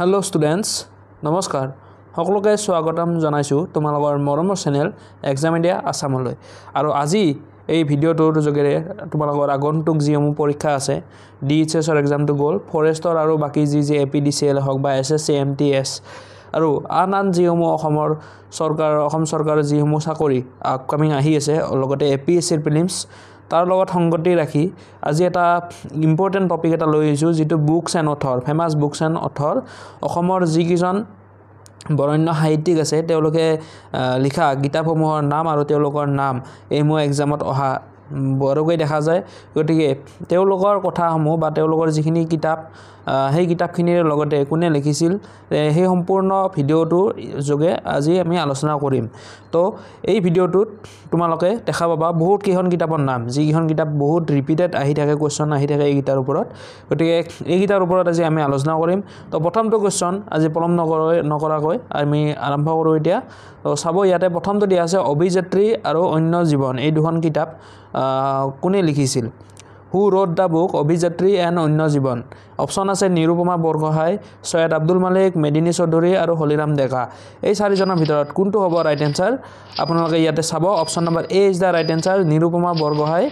hello' students নমস্কাৰ সকলোকে স্বাগতম জনাইছোঁ তোমালোকৰ মৰমৰ চেনেল এক্সাম ইণ্ডিয়া আছামলৈ আৰু আজি এই ভিডিঅ'টোৰ যোগেৰে তোমালোকৰ আগন্তুক যিসমূহ পৰীক্ষা আছে ডি এইচ এছৰ এক্সামটো গ'ল ফৰেষ্টৰ আৰু বাকী যি যি A P D C L হওক বা S S C M T S আৰু আন আন যিসমূহ অসমৰ চৰকাৰ অসম চৰকাৰৰ যিসমূহ চাকৰি আপকামিং আহি আছে লগতে এ পি এছ চিৰ প্ৰিলিমছ তাৰ লগত সংগতি ৰাখি আজি এটা ইম্পৰ্টেণ্ট টপিক এটা লৈ আহিছোঁ যিটো books and author famous books and author অসমৰ যিকেইজন বৰণ্য সাহিত্যিক আছে তেওঁলোকে লিখা কিতাপসমূহৰ নাম আৰু তেওঁলোকৰ নাম এইসমূহ এক্সামত অহা বৰকৈ দেখা যায় গতিকে তেওঁলোকৰ কথাসমূহ বা তেওঁলোকৰ যিখিনি কিতাপ সেই কিতাপখিনিৰ লগতে কোনে লিখিছিল সেই সম্পূৰ্ণ ভিডিঅ'টো যোগে আজি আমি আলোচনা কৰিম তো এই ভিডিঅ'টোত তোমালোকে দেখা পাবা বহুত কেইখন কিতাপৰ নাম যিকেইখন কিতাপ বহুত ৰিপিটেড আহি থাকে কুৱেশ্যন আহি থাকে এইকেইটাৰ ওপৰত গতিকে এইকেইটাৰ ওপৰত আজি আমি আলোচনা কৰিম তো প্ৰথমটো কুৱেশ্যন আজি পলম নকৰ নকৰাকৈ আমি আৰম্ভ কৰোঁ এতিয়া তো চাব ইয়াতে প্ৰথমটো দিয়া আছে অভিযাত্ৰী আৰু অন্য জীৱন এই দুখন কিতাপ কোনে লিখিছিল হু ৰ'ড দ্য বুক অভিযাত্ৰী এণ্ড অন্য জীৱন অপশ্যন আছে নিৰুপমা বৰগোহাঁই ছৈয়দ আব্দুল মালিক মেদিনী চৌধুৰী আৰু হলিৰাম ডেকা এই চাৰিজনৰ ভিতৰত কোনটো হ'ব ৰাইট এনচাৰ আপোনালোকে ইয়াতে চাব option number A is the right answer Nirupama Borgohain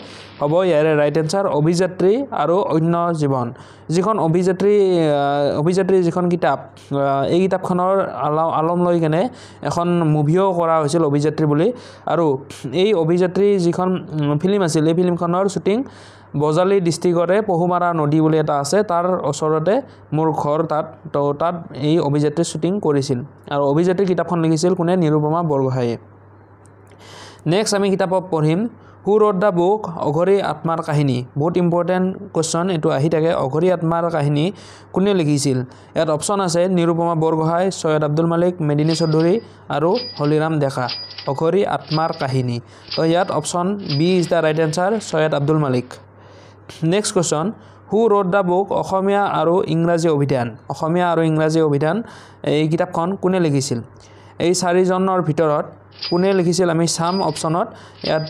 হ'ব ইয়াৰে ৰাইট এনচাৰ অভিযাত্ৰী আৰু অন্য জীৱন যিখন অভিযাত্ৰী অভিযাত্ৰীৰ যিখন কিতাপ এই কিতাপখনৰ আল আলম লৈ কেনে এখন মুভিও কৰা হৈছিল অভিযাত্ৰী বুলি আৰু এই অভিযাত্ৰী যিখন ফিল্ম আছিল এই ফিল্মখনৰ শ্বুটিং বজালি ডিষ্ট্ৰিক্টৰে পহুমাৰা নদী বুলি এটা আছে তাৰ ওচৰতে মোৰ ঘৰ তাত তো তাত এই অভিজাত্ৰীৰ শ্বুটিং কৰিছিল আৰু অভিজাত্ৰীৰ কিতাপখন লিখিছিল কোনে নিৰুপমা বৰগোহাঁয়ে নেক্সট আমি কিতাপত পঢ়িম হু ৰদ দ্য বুক অঘৰী আত্মাৰ কাহিনী বহুত ইম্পৰ্টেণ্ট কুৱেশ্যন এইটো আহি থাকে অঘৰী আত্মাৰ কাহিনী কোনে লিখিছিল ইয়াত অপশ্যন আছে নিৰুপমা বৰগোহাঁই চৈয়দ আব্দুল মালিক মেদিনী চৌধুৰী আৰু হলিৰাম ডেকা অঘৰী আত্মাৰ কাহিনী তো ইয়াত option B is the right answer Syed Abdul Malik next question who wrote the book অসমীয়া আৰু ইংৰাজী অভিধান অসমীয়া আৰু ইংৰাজী অভিধান এই কিতাপখন কোনে লিখিছিল এই চাৰিজনৰ ভিতৰত কোনে লিখিছিল আমি চাম অপশ্যনত ইয়াত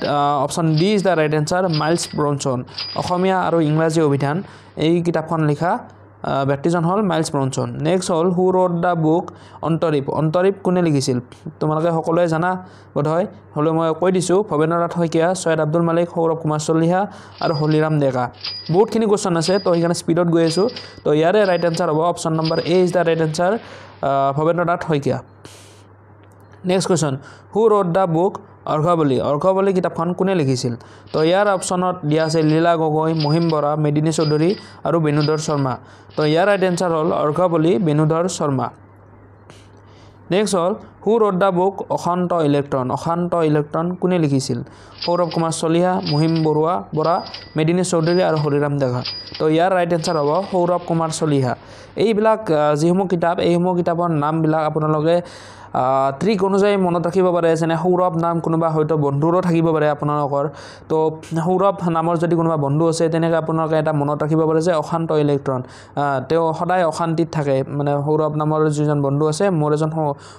option D is the right answer Miles Bronson অসমীয়া আৰু ইংৰাজী অভিধান এই কিতাপখন লিখা ব্যক্তিজন হ'ল মাইলছ ব্ৰনছন নেক্সট হ'ল হু ৰ'ড দ্য বুক অন্তৰীপ অন্তৰীপ কোনে লিখিছিল তোমালোকে সকলোৱে জানা বোধহয় হ'লেও মই কৈ দিছোঁ ভৱেন্দ্ৰনাথ শইকীয়া ছৈয়দ আব্দুল মালিক সৌৰভ কুমাৰ চলিহা আৰু হলিৰাম ডেকা বহুতখিনি কুৱেশ্যন আছে তো সেইকাৰণে স্পীডত গৈ আছোঁ তো ইয়াৰে ৰাইট এনচাৰ হ'ব option number A is the right answer Bhabendranath Saikia next question who wrote the book অৰ্ঘাৱলী অৰ্ঘাৱলী কিতাপখন কোনে লিখিছিল তো ইয়াৰ অপশ্যনত দিয়া আছে লীলা গগৈ মহিম বৰা মেদিনী চৌধুৰী আৰু বিনোদৰ শৰ্মা তো ইয়াৰ ৰাইট এনচাৰ হ'ল অৰ্ঘাৱলী বিনোদৰ শৰ্মা নেক্সট হ'ল হু ৰদ দ্য বুক অশান্ত ইলেক্ট্ৰন অশান্ত ইলেক্ট্ৰন কোনে লিখিছিল সৌৰভ কুমাৰ চলিহা মহিম বৰুৱা বৰা মেদিনী চৌধুৰী আৰু হৰিৰাম ডেকা তো ইয়াৰ ৰাইট এনচাৰ হ'ব সৌৰভ কুমাৰ চলিহা এইবিলাক যিসমূহ কিতাপ এইসমূহ কিতাপৰ নামবিলাক আপোনালোকে ট্ৰিক অনুযায়ী মনত ৰাখিব পাৰে যেনে সৌৰভ নাম কোনোবা হয়তো বন্ধুৰো থাকিব পাৰে আপোনালোকৰ তো সৌৰভ নামৰ যদি কোনোবা বন্ধু আছে তেনেকৈ আপোনালোকে এটা মনত ৰাখিব পাৰে যে অশান্ত ইলেক্ট্ৰন তেওঁ সদায় অশান্তিত থাকে মানে সৌৰভ নামৰ যিজন বন্ধু আছে মোৰ এজন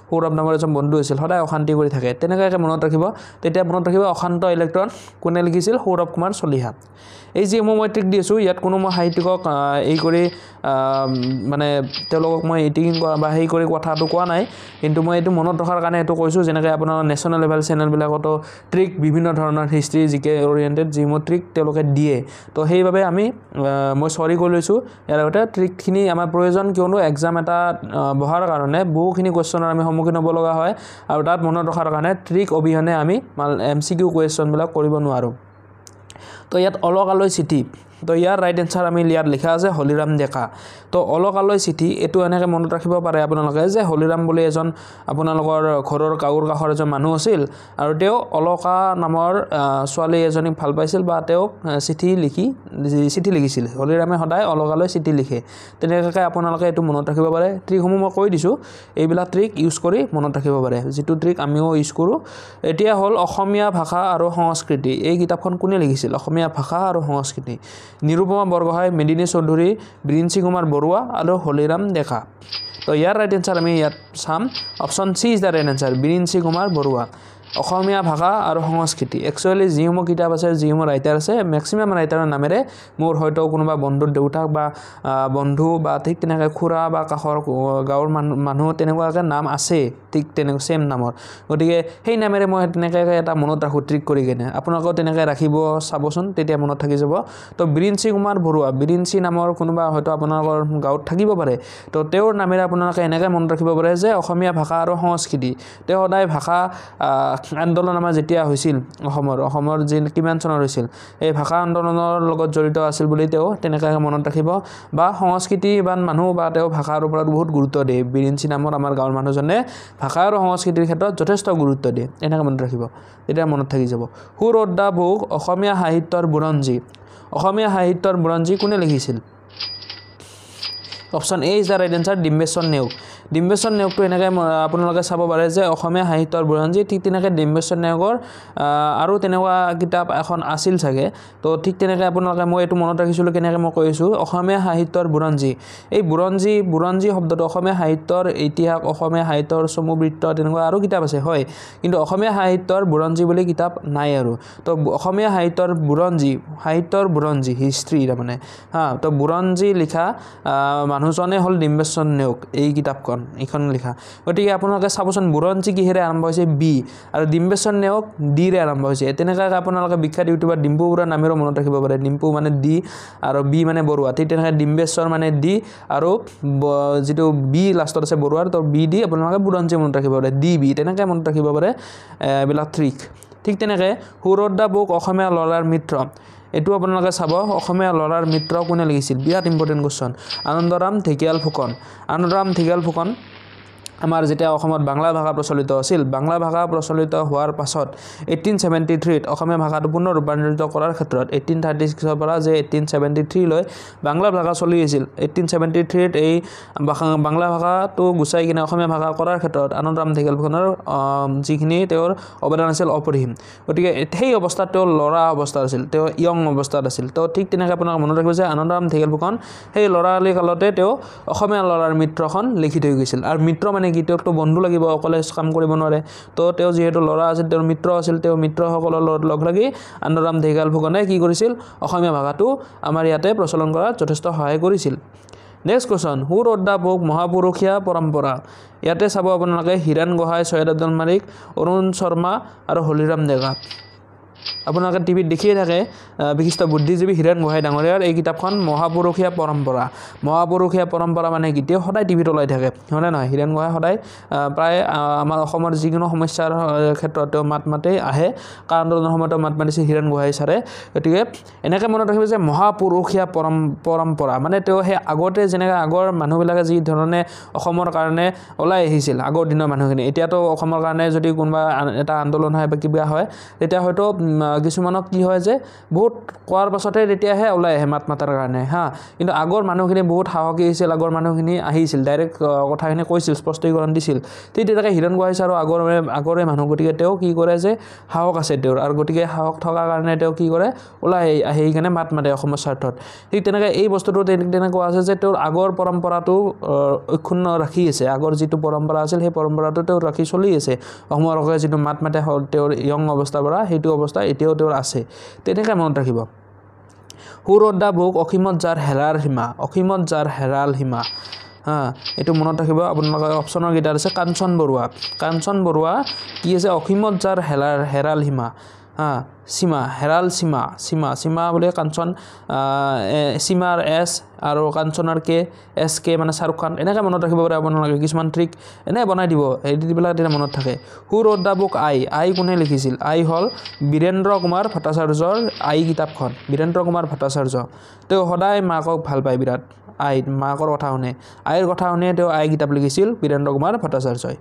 সৌৰভ নামৰ এজন বন্ধু আছিল সদায় অশান্তি কৰি থাকে তেনেকুৱাকৈ মনত ৰাখিব তেতিয়া মনত ৰাখিব অশান্ত ইলেক্ট্ৰন কোনে লিখিছিল সৌৰভ কুমাৰ চলিহা এই যি মই ট্ৰিক দি আছোঁ ইয়াত কোনো মই সাহিত্যিকক এই কৰি মানে তেওঁলোকক মই কৰা বা হেৰি কৰি কথাটো কোৱা নাই কিন্তু মই এইটো মনত ৰখাৰ কাৰণে এইটো কৈছোঁ যেনেকৈ আপোনাৰ নেশ্যনেল লেভেল চেনেলবিলাকতো ট্ৰিক বিভিন্ন ধৰণৰ হিষ্ট্ৰী জি কে অৰিয়েণ্টেড যিসমূহ ট্ৰিক তেওঁলোকে দিয়ে তো সেইবাবে আমি মই চৰি কৰি লৈছোঁ ইয়াৰ লগতে ট্ৰিকখিনি আমাৰ প্ৰয়োজন কিয়নো এক্সাম এটা বহাৰ কাৰণে বহুখিনি কুৱেশ্যনৰ আমি সন্মুখীন হ'ব লগা হয় আৰু তাত মনত ৰখাৰ কাৰণে ট্ৰিক অবিহনে আমি এম চি কিউ কুৱেশ্যনবিলাক কৰিব নোৱাৰোঁ তো ইয়াত অলগ আলৈ চিটি তো ইয়াৰ ৰাইট এনচাৰ আমি ইয়াত লিখা আছে হলিৰাম ডেকা তো অলকালৈ চিঠি এইটো এনেকৈ মনত ৰাখিব পাৰে আপোনালোকে যে হলিৰাম বুলি এজন আপোনালোকৰ ঘৰৰ কাউৰ কাষৰ এজন মানুহ আছিল আৰু তেওঁ অলকা নামৰ ছোৱালী এজনীক ভাল পাইছিল বা তেওঁক চিঠি লিখি চিঠি লিখিছিল হলিৰামে সদায় অলকালৈ চিঠি লিখে তেনেকৈ আপোনালোকে এইটো মনত ৰাখিব পাৰে ট্ৰিকসমূহ মই কৈ দিছোঁ এইবিলাক ট্ৰিক ইউজ কৰি মনত ৰাখিব পাৰে যিটো ট্ৰিক আমিও ইউজ কৰোঁ এতিয়া হ'ল অসমীয়া ভাষা আৰু সংস্কৃতি এই কিতাপখন কোনে লিখিছিল অসমীয়া ভাষা আৰু সংস্কৃতি নিৰুপমা বৰগোহাঁই মেদিনী চৌধুৰী বিৰিঞ্চি কুমাৰ বৰুৱা আৰু হলিৰাম ডেকা তো ইয়াৰ ৰাইট এনচাৰ আমি ইয়াত চাম option C is the right answer Birinchi Kumar Barua অসমীয়া ভাষা আৰু সংস্কৃতি একচুৱেলি যিসমূহ কিতাপ আছে যিসমূহ ৰাইটাৰ আছে মেক্সিমাম ৰাইটাৰৰ নামেৰে মোৰ হয়তো কোনোবা বন্ধুৰ দেউতাক বা বন্ধু বা ঠিক তেনেকৈ খুৰা বা কাষৰ গাঁৱৰ মানুহ মানুহ তেনেকুৱাকৈ নাম আছে ঠিক তেনেকুৱা ছেম নামৰ গতিকে সেই নামেৰে মই তেনেকৈ এটা মনত ৰাখোঁ ট্ৰিক কৰি কিনে আপোনালোকেও তেনেকৈ ৰাখিব চাবচোন তেতিয়া মনত থাকি যাব তো বিৰিঞ্চি কুমাৰ বৰুৱা বিৰিঞ্চি নামৰ কোনোবা হয়তো আপোনালোকৰ গাঁৱত থাকিব পাৰে তো তেওঁৰ নামেৰে আপোনালোকে এনেকৈ মনত ৰাখিব পাৰে যে অসমীয়া ভাষা আৰু সংস্কৃতি তেওঁ সদায় ভাষা আন্দোলন আমাৰ যেতিয়া হৈছিল অসমৰ অসমৰ যি কিমান চনৰ হৈছিল এই ভাষা আন্দোলনৰ লগত জড়িত আছিল বুলি তেওঁ তেনেকৈ মনত ৰাখিব বা সংস্কৃতি বা মানুহ বা তেওঁ ভাষাৰ ওপৰত বহুত গুৰুত্ব দিয়ে বিৰিঞ্চি নামৰ আমাৰ গাঁৱৰ মানুহজনে ভাষা আৰু সংস্কৃতিৰ ক্ষেত্ৰত যথেষ্ট গুৰুত্ব দিয়ে এনেকৈ মনত ৰাখিব তেতিয়া মনত থাকি যাব সুৰ অদ্দা ভোগ অসমীয়া সাহিত্যৰ বুৰঞ্জী অসমীয়া সাহিত্যৰ বুৰঞ্জী কোনে লিখিছিল option A is the right answer Dimbeswar Neog Dimbeswar নায়কটো এনেকৈ আপোনালোকে চাব পাৰে যে অসমীয়া সাহিত্যৰ বুৰঞ্জী ঠিক তেনেকৈ ডিম্বেশ্বৰ নায়কৰ আৰু তেনেকুৱা কিতাপ এখন আছিল চাগে তো ঠিক তেনেকৈ আপোনালোকে মই এইটো মনত ৰাখিছিলোঁ কেনেকৈ মই কৈছোঁ অসমীয়া সাহিত্যৰ বুৰঞ্জী এই বুৰঞ্জী বুৰঞ্জী শব্দটো অসমীয়া সাহিত্যৰ ইতিহাস অসমীয়া সাহিত্যৰ চমু বৃত্ত তেনেকুৱা আৰু কিতাপ আছে হয় কিন্তু অসমীয়া সাহিত্যৰ বুৰঞ্জী বুলি কিতাপ নাই আৰু তো অসমীয়া সাহিত্যৰ বুৰঞ্জী সাহিত্যৰ বুৰঞ্জী হিষ্ট্ৰী তাৰমানে হা তো বুৰঞ্জী লিখা মানুহজনে হ'ল ডিম্বেশ্বৰ নেওক এই কিতাপখন এইখন এইখন লিখা গতিকে আপোনালোকে চাবচোন বুৰঞ্জী কিহেৰে আৰম্ভ হৈছে বি আৰু ডিম্বেশ্বৰ নেওক ডিৰে আৰম্ভ হৈছে তেনেকুৱাকৈ আপোনালোকে বিখ্যাত ইউটিউবাৰ ডিম্পু বৰুৱাৰ নামেৰেও মনত ৰাখিব পাৰে ডিম্পু মানে ডি আৰু বি মানে বৰুৱা ঠিক তেনেকৈ ডিম্বেশ্বৰ মানে ডি আৰু যিটো বি লাষ্টত আছে বৰুৱাৰ তো বি ডি আপোনালোকে বুৰঞ্জী মনত ৰাখিব পাৰে ডি বি তেনেকৈ মনত ৰাখিব পাৰে এইবিলাক ট্ৰিক ঠিক তেনেকৈ সুৰদ্দা বুক অসমীয়া ল'ৰাৰ মিত্ৰ এইটো আপোনালোকে চাব অসমীয়া ল'ৰাৰ মিত্ৰ কোনে লিখিছিল বিৰাট ইম্পৰ্টেণ্ট কুৱেশ্যন আনন্দৰাম ঢেকিয়াল ফুকন আনন্দৰাম ঢেকিয়াল ফুকন আমাৰ যেতিয়া অসমত বাংলা ভাষা প্ৰচলিত আছিল বাংলা ভাষা প্ৰচলিত হোৱাৰ পাছত এইটিন চেভেণ্টি থ্ৰীত অসমীয়া ভাষাটো পুনৰ ৰূপান্তৰিত কৰাৰ ক্ষেত্ৰত এইটিন থাৰ্টি ছিক্সৰ পৰা যে এইটিন ছেভেণ্টি থ্ৰীলৈ বাংলা ভাষা চলি আছিল এইটিন চেভেণ্টি থ্ৰীত এই বাংলা ভাষাটো গুচাই কিনে অসমীয়া ভাষা কৰাৰ ক্ষেত্ৰত আনন্দৰাম ঢেকিয়াল ফুকনৰ যিখিনি তেওঁৰ অৱদান আছিল অপৰিসীম গতিকে সেই অৱস্থাত তেওঁ ল'ৰা অৱস্থাত আছিল তেওঁ ইয়ং অৱস্থাত আছিল তেওঁ ঠিক তেনেকৈ আপোনাক মনত ৰাখিব যে আনন্দৰাম ঢেকিয়াল ফুকন সেই ল'ৰালি কালতে তেওঁ অসমীয়া ল'ৰাৰ মিত্ৰখন লিখি থৈ গৈছিল আৰু মিত্ৰ মানে নেকি তেওঁকতো বন্ধু লাগিব অকলে কাম কৰিব নোৱাৰে তো তেওঁ যিহেতু ল'ৰা আছিল তেওঁৰ মিত্ৰ আছিল তেওঁ মিত্ৰসকলৰ লগত লগ লাগি আনন্দৰাম ঢেগাল ফুকনে কি কৰিছিল অসমীয়া ভাষাটো আমাৰ ইয়াতে প্ৰচলন কৰাত যথেষ্ট সহায় কৰিছিল next question who wrote the মহাপুৰুষীয়া পৰম্পৰা ইয়াতে চাব আপোনালোকে হিৰাণ গোহাঁই চৈয়দ আব্দুল মালিক অৰুণ শৰ্মা আৰু হলিৰাম ডেগা আপোনালোকে টিভিত দেখিয়ে থাকে বিশিষ্ট বুদ্ধিজীৱী হীৰেণ গোহাঁই ডাঙৰীয়াৰ এই কিতাপখন মহাপুৰুষীয়া পৰম্পৰা মহাপুৰুষীয়া পৰম্পৰা মানে গীতেও সদায় টিভিত ওলাই থাকে হয়নে নহয় হীৰেণ গোহাঁই সদায় প্ৰায় আমাৰ অসমৰ যিকোনো সমস্যাৰ ক্ষেত্ৰত তেওঁ মাত মাতেই আহে কাৰ আন্দোলনৰ সময়ত তেওঁ মাত মাতিছিল হীৰেণ গোহাঁই ছাৰে গতিকে এনেকৈ মনত ৰাখিব যে মহাপুৰুষীয়া পৰম পৰম্পৰা মানে তেওঁ সেই আগতে যেনেকৈ আগৰ মানুহবিলাকে যি ধৰণে অসমৰ কাৰণে ওলাই আহিছিল আগৰ দিনৰ মানুহখিনি এতিয়াতো অসমৰ কাৰণে যদি কোনোবা এটা আন্দোলন হয় বা কিবা হয় তেতিয়া হয়তো কিছুমানক কি হয় যে বহুত কোৱাৰ পাছতহে তেতিয়াহে ওলাই আহে মাত মাতাৰ কাৰণে হা কিন্তু আগৰ মানুহখিনি বহুত সাহসী আছিল আগৰ মানুহখিনি আহিছিল ডাইৰেক্ট কথাখিনি কৈছিল স্পষ্টীকৰণ দিছিল ঠিক তেনেকৈ হিৰণ গোহাঁই আৰু আগৰ আগৰে মানুহ গতিকে তেওঁ কি কৰে যে সাহস আছে তেওঁৰ আৰু গতিকে সাহস থকাৰ কাৰণে তেওঁ কি কৰে ওলাই আহি আহি কিনে মাত মাতে অসমৰ স্বাৰ্থত ঠিক তেনেকৈ এই বস্তুটো তেনেকুৱা আছে যে তেওঁৰ আগৰ পৰম্পৰাটো অক্ষুণ্ণ ৰাখি আছে আগৰ যিটো পৰম্পৰা আছিল সেই পৰম্পৰাটো তেওঁ ৰাখি চলি আছে অসমৰ লগে যিটো মাত মাতে হ'ল তেওঁৰ য়ং অৱস্থাৰ পৰা সেইটো অৱস্থা পৰা এতিয়াও তেওঁৰ আছে তেনেকৈ মনত ৰাখিব সুৰদ্দা বুক অসীমত যাৰ হেৰাৰ সীমা অসীমত যাৰ হেৰাল সীমা হা এইটো মনত ৰাখিব আপোনালোকৰ অপশ্যনৰ কেইটা আছে কাঞ্চন বৰুৱা কাঞ্চন বৰুৱা কি আছে অসীমত যাৰ হেৰাৰ হেৰাল সীমা হা সীমা হেৰাল সীমা সীমা সীমা বোলে কাঞ্চন সীমাৰ এছ আৰু কাঞ্চনৰ কে এছ কে মানে শ্বাহৰুখ খান এনেকৈ মনত ৰাখিব পাৰে আপোনালোকে কিছুমান ট্ৰিক এনে বনাই দিব এইবিলাক তেতিয়া মনত থাকে সুৰ অফ দা বুক আই আই কোনে লিখিছিল আই হ'ল বীৰেন্দ্ৰ কুমাৰ ভট্টাচাৰ্যৰ আই কিতাপখন বীৰেন্দ্ৰ কুমাৰ ভট্টাচাৰ্য তেওঁ সদায় মাকক ভাল পায় বিৰাট আই মাকৰ কথা শুনে আইৰ কথা শুনে তেওঁ আই কিতাপ লিখিছিল বীৰেন্দ্ৰ কুমাৰ ভট্টাচাৰ্যই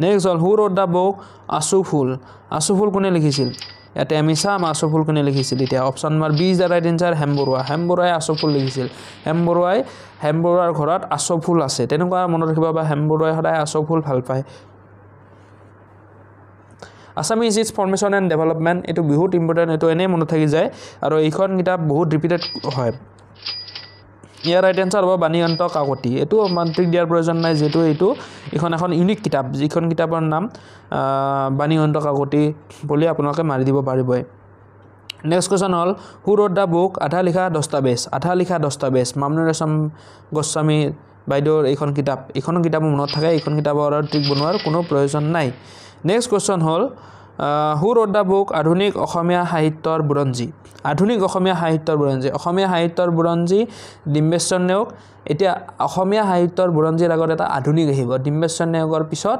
নেক্সট হ'ল হুৰ অৰ দ্য বুক আঁচু ফুল আঁচু ফুল কোনে লিখিছিল ইয়াতে আমি চাম আঁচু ফুল কোনে লিখিছিল এতিয়া option number B is the right answer Hem Barua Hem বৰুৱাই আঁচু ফুল লিখিছিল হেম বৰুৱাই হেম বৰুৱাৰ ঘৰত আঁচু ফুল আছে তেনেকুৱা মনত ৰাখিব বা হেম বৰুৱাই সদায় আঁচু ফুল ভাল পায় Assamese is formation and development এইটো বহুত ইম্পৰ্টেণ্ট এইটো এনেই মনত থাকি যায় আৰু এইখন কিতাপ বহুত ৰিপিটেড হয় ইয়াৰ ৰাইট এনচাৰ হ'ব বাণী অন্ত কাকতি এইটো মান্ত্ৰিক দিয়াৰ প্ৰয়োজন নাই যিহেতু এইটো এইখন এখন ইউনিক কিতাপ যিখন কিতাপৰ নাম বাণী অন্ত কাকতি বুলি আপোনালোকে মাৰি দিব পাৰিবই নেক্সট কুৱেশ্যন হ'ল হু ৰ'ড দ্য বুক আধা লিখা দস্তাবেজ আধা লিখা দস্তাবেজ মামনু ৰেচম গোস্বামী বাইদেউৰ এইখন কিতাপ এইখন কিতাপ মনত থাকে এইখন কিতাপৰ ট্ৰিক বনোৱাৰ কোনো প্ৰয়োজন নাই নেক্সট কুৱেশ্যন হ'ল হু ৰদা বুক আধুনিক অসমীয়া সাহিত্যৰ বুৰঞ্জী আধুনিক অসমীয়া সাহিত্যৰ বুৰঞ্জী অসমীয়া সাহিত্যৰ বুৰঞ্জী ডিম্বেশ্বৰ নেওগ এতিয়া অসমীয়া সাহিত্যৰ বুৰঞ্জীৰ আগত এটা আধুনিক আহিব ডিম্বেশ্বৰ নেওগৰ পিছত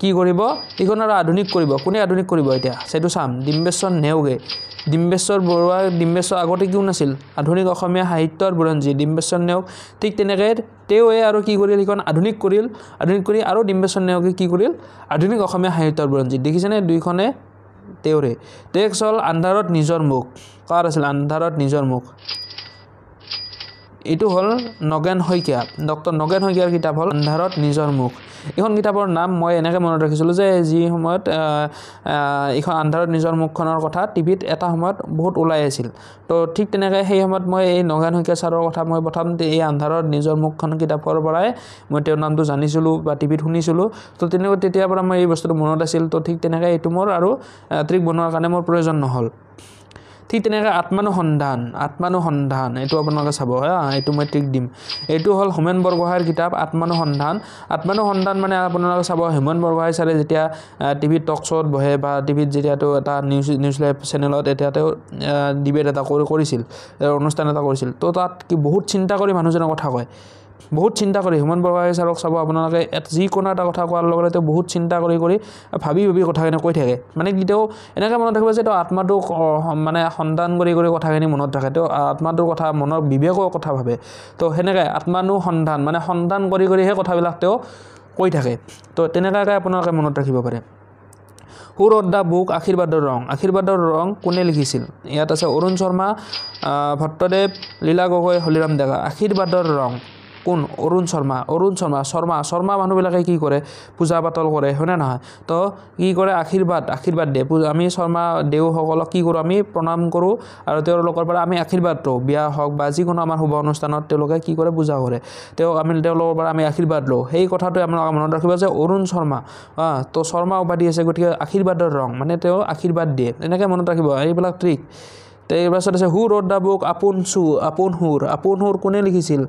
কি কৰিব এইখন আৰু আধুনিক কৰিব কোনে আধুনিক কৰিব এতিয়া সেইটো চাম ডিম্বেশ্বৰ নেওগে ডিম্বেশ্বৰ বৰুৱাৰ ডিম্বেশ্বৰ আগতে কোন নাছিল আধুনিক অসমীয়া সাহিত্যৰ বুৰঞ্জী ডিম্বেশ্বৰ নেওগ ঠিক তেনেকৈ তেওঁৱে আৰু কি কৰিল সেইখন আধুনিক কৰিল আধুনিক কৰি আৰু ডিম্বেশ্বৰ নেওগে কি কৰিল আধুনিক অসমীয়া সাহিত্যৰ বুৰঞ্জী দেখিছেনে দুইখনে তেওঁৰে তেওঁ চ'ল আন্ধাৰত নিজৰ মুখ কাৰ আছিল আন্ধাৰত নিজৰ মুখ এইটো হ'ল নগেন শইকীয়া ডক্টৰ নগেন শইকীয়াৰ কিতাপ হ'ল আন্ধাৰত নিজৰ মুখ এইখন কিতাপৰ নাম মই এনেকৈ মনত ৰাখিছিলোঁ যে যি সময়ত এইখন আন্ধাৰত নিজৰ মুখখনৰ কথা টিভিত এটা সময়ত বহুত ওলাই আছিল তো ঠিক তেনেকৈ সেই সময়ত মই এই নগেন শইকীয়া ছাৰৰ কথা মই প্ৰথম এই আন্ধাৰত নিজৰ মুখখন কিতাপৰ পৰাই মই তেওঁৰ নামটো জানিছিলোঁ বা টিভিত শুনিছিলোঁ তো তেনেকৈ তেতিয়াৰ পৰা মই এই বস্তুটো মনত আছিল তো ঠিক তেনেকৈ এইটো মোৰ আৰু ট্ৰিক বনোৱাৰ কাৰণে মোৰ প্ৰয়োজন নহ'ল ঠিক তেনেকৈ আত্মানুসন্ধান আত্মানুসন্ধান এইটো আপোনালোকে চাব হা এইটো মই ঠিক দিম এইটো হ'ল হোমেন বৰগোহাঁইৰ কিতাপ আত্মানুসন্ধান আত্মানুসন্ধান মানে আপোনালোকে চাব হোমেন বৰগোহাঁই চাৰে যেতিয়া টিভিত টক শ্ব'ত বহে বা টিভিত যেতিয়াতো এটা নিউজ নিউজ লাইভ চেনেলত এতিয়া তেওঁ ডিবেট এটা কৰি কৰিছিল অনুষ্ঠান এটা কৰিছিল তো তাত কি বহুত চিন্তা কৰি মানুহজনৰ কথা কয় বহুত চিন্তা কৰি হোমেন বৰগোহাঁই ছাৰক চাব আপোনালোকে যি কোনো এটা কথা কোৱাৰ লগে লগে তেওঁ বহুত চিন্তা কৰি কৰি ভাবি ভাবি কথাখিনি কৈ থাকে মানে কি তেওঁ এনেকৈ মনত থাকিব যে তেওঁ আত্মাটো মানে সন্ধান কৰি কৰি কথাখিনি মনত থাকে তেওঁ আত্মাটোৰ কথা মনৰ বিবেকৰ কথা ভাবে তো সেনেকৈ আত্মানু সন্ধান মানে সন্ধান কৰি কৰিহে কথাবিলাক তেওঁ কৈ থাকে তো তেনেকুৱাকৈ আপোনালোকে মনত ৰাখিব পাৰে সুৰ অদ্দ বুক আশীৰ্বাদৰ ৰং আশীৰ্বাদৰ ৰং কোনে লিখিছিল ইয়াত আছে অৰুণ শৰ্মা ভট্টদেৱ লীলা গগৈ হলিৰাম ডেকা আশীৰ্বাদৰ ৰং কোন অৰুণ শৰ্মা অৰুণ শৰ্মা শৰ্মা শৰ্মা মানুহবিলাকে কি কৰে পূজা পাতল কৰে হয়নে নহয় তো কি কৰে আশীৰ্বাদ আশীৰ্বাদ দিয়ে পূজা আমি শৰ্মা দেউসকলক কি কৰোঁ আমি প্ৰণাম কৰোঁ আৰু তেওঁলোকৰ পৰা আমি আশীৰ্বাদ লওঁ বিয়া হওক বা যিকোনো আমাৰ শুভ অনুষ্ঠানত তেওঁলোকে কি কৰে পূজা কৰে তেওঁ আমি তেওঁলোকৰ পৰা আমি আশীৰ্বাদ লওঁ সেই কথাটোৱে আপোনালোকে মনত ৰাখিব যে অৰুণ শৰ্মা তো শৰ্মা উপাধি আছে গতিকে আশীৰ্বাদৰ ৰং মানে তেওঁ আশীৰ্বাদ দিয়ে এনেকৈ মনত ৰাখিব এইবিলাক ট্ৰিক তাৰপাছত আছে হুৰ অৰ দ্য বুক আপোন চু আপোন হুৰ আপোন হুৰ কোনে লিখিছিল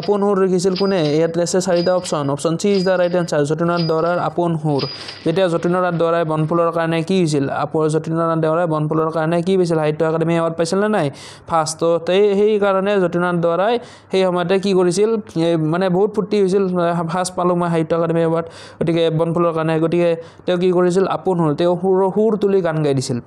আপোন হুৰ লিখিছিল কোনে ইয়াত আছে চাৰিটা option option C is the right answer Jatinath দৰাৰ আপোন হুৰ যেতিয়া যতীনাথ দৰাই বনফুলৰ কাৰণে কি হৈছিল আপ যতীনাথ দৰাই বনফুলৰ কাৰণে কি পাইছিল সাহিত্য একাডেমী এৱাৰ্ড পাইছিল নে নাই ফাৰ্ষ্ট ত' তো সেইকাৰণে যতীনাথ দৰাই সেই সময়তে কি কৰিছিল মানে বহুত ফূৰ্তি হৈছিল ফাৰ্ষ্ট পালোঁ মই সাহিত্য একাডেমী এৱাৰ্ড গতিকে বনফুলৰ কাৰণে গতিকে তেওঁ কি কৰিছিল আপোন হুৰ তেওঁ সুৰ সুৰ তুলি গান গাই দিছিল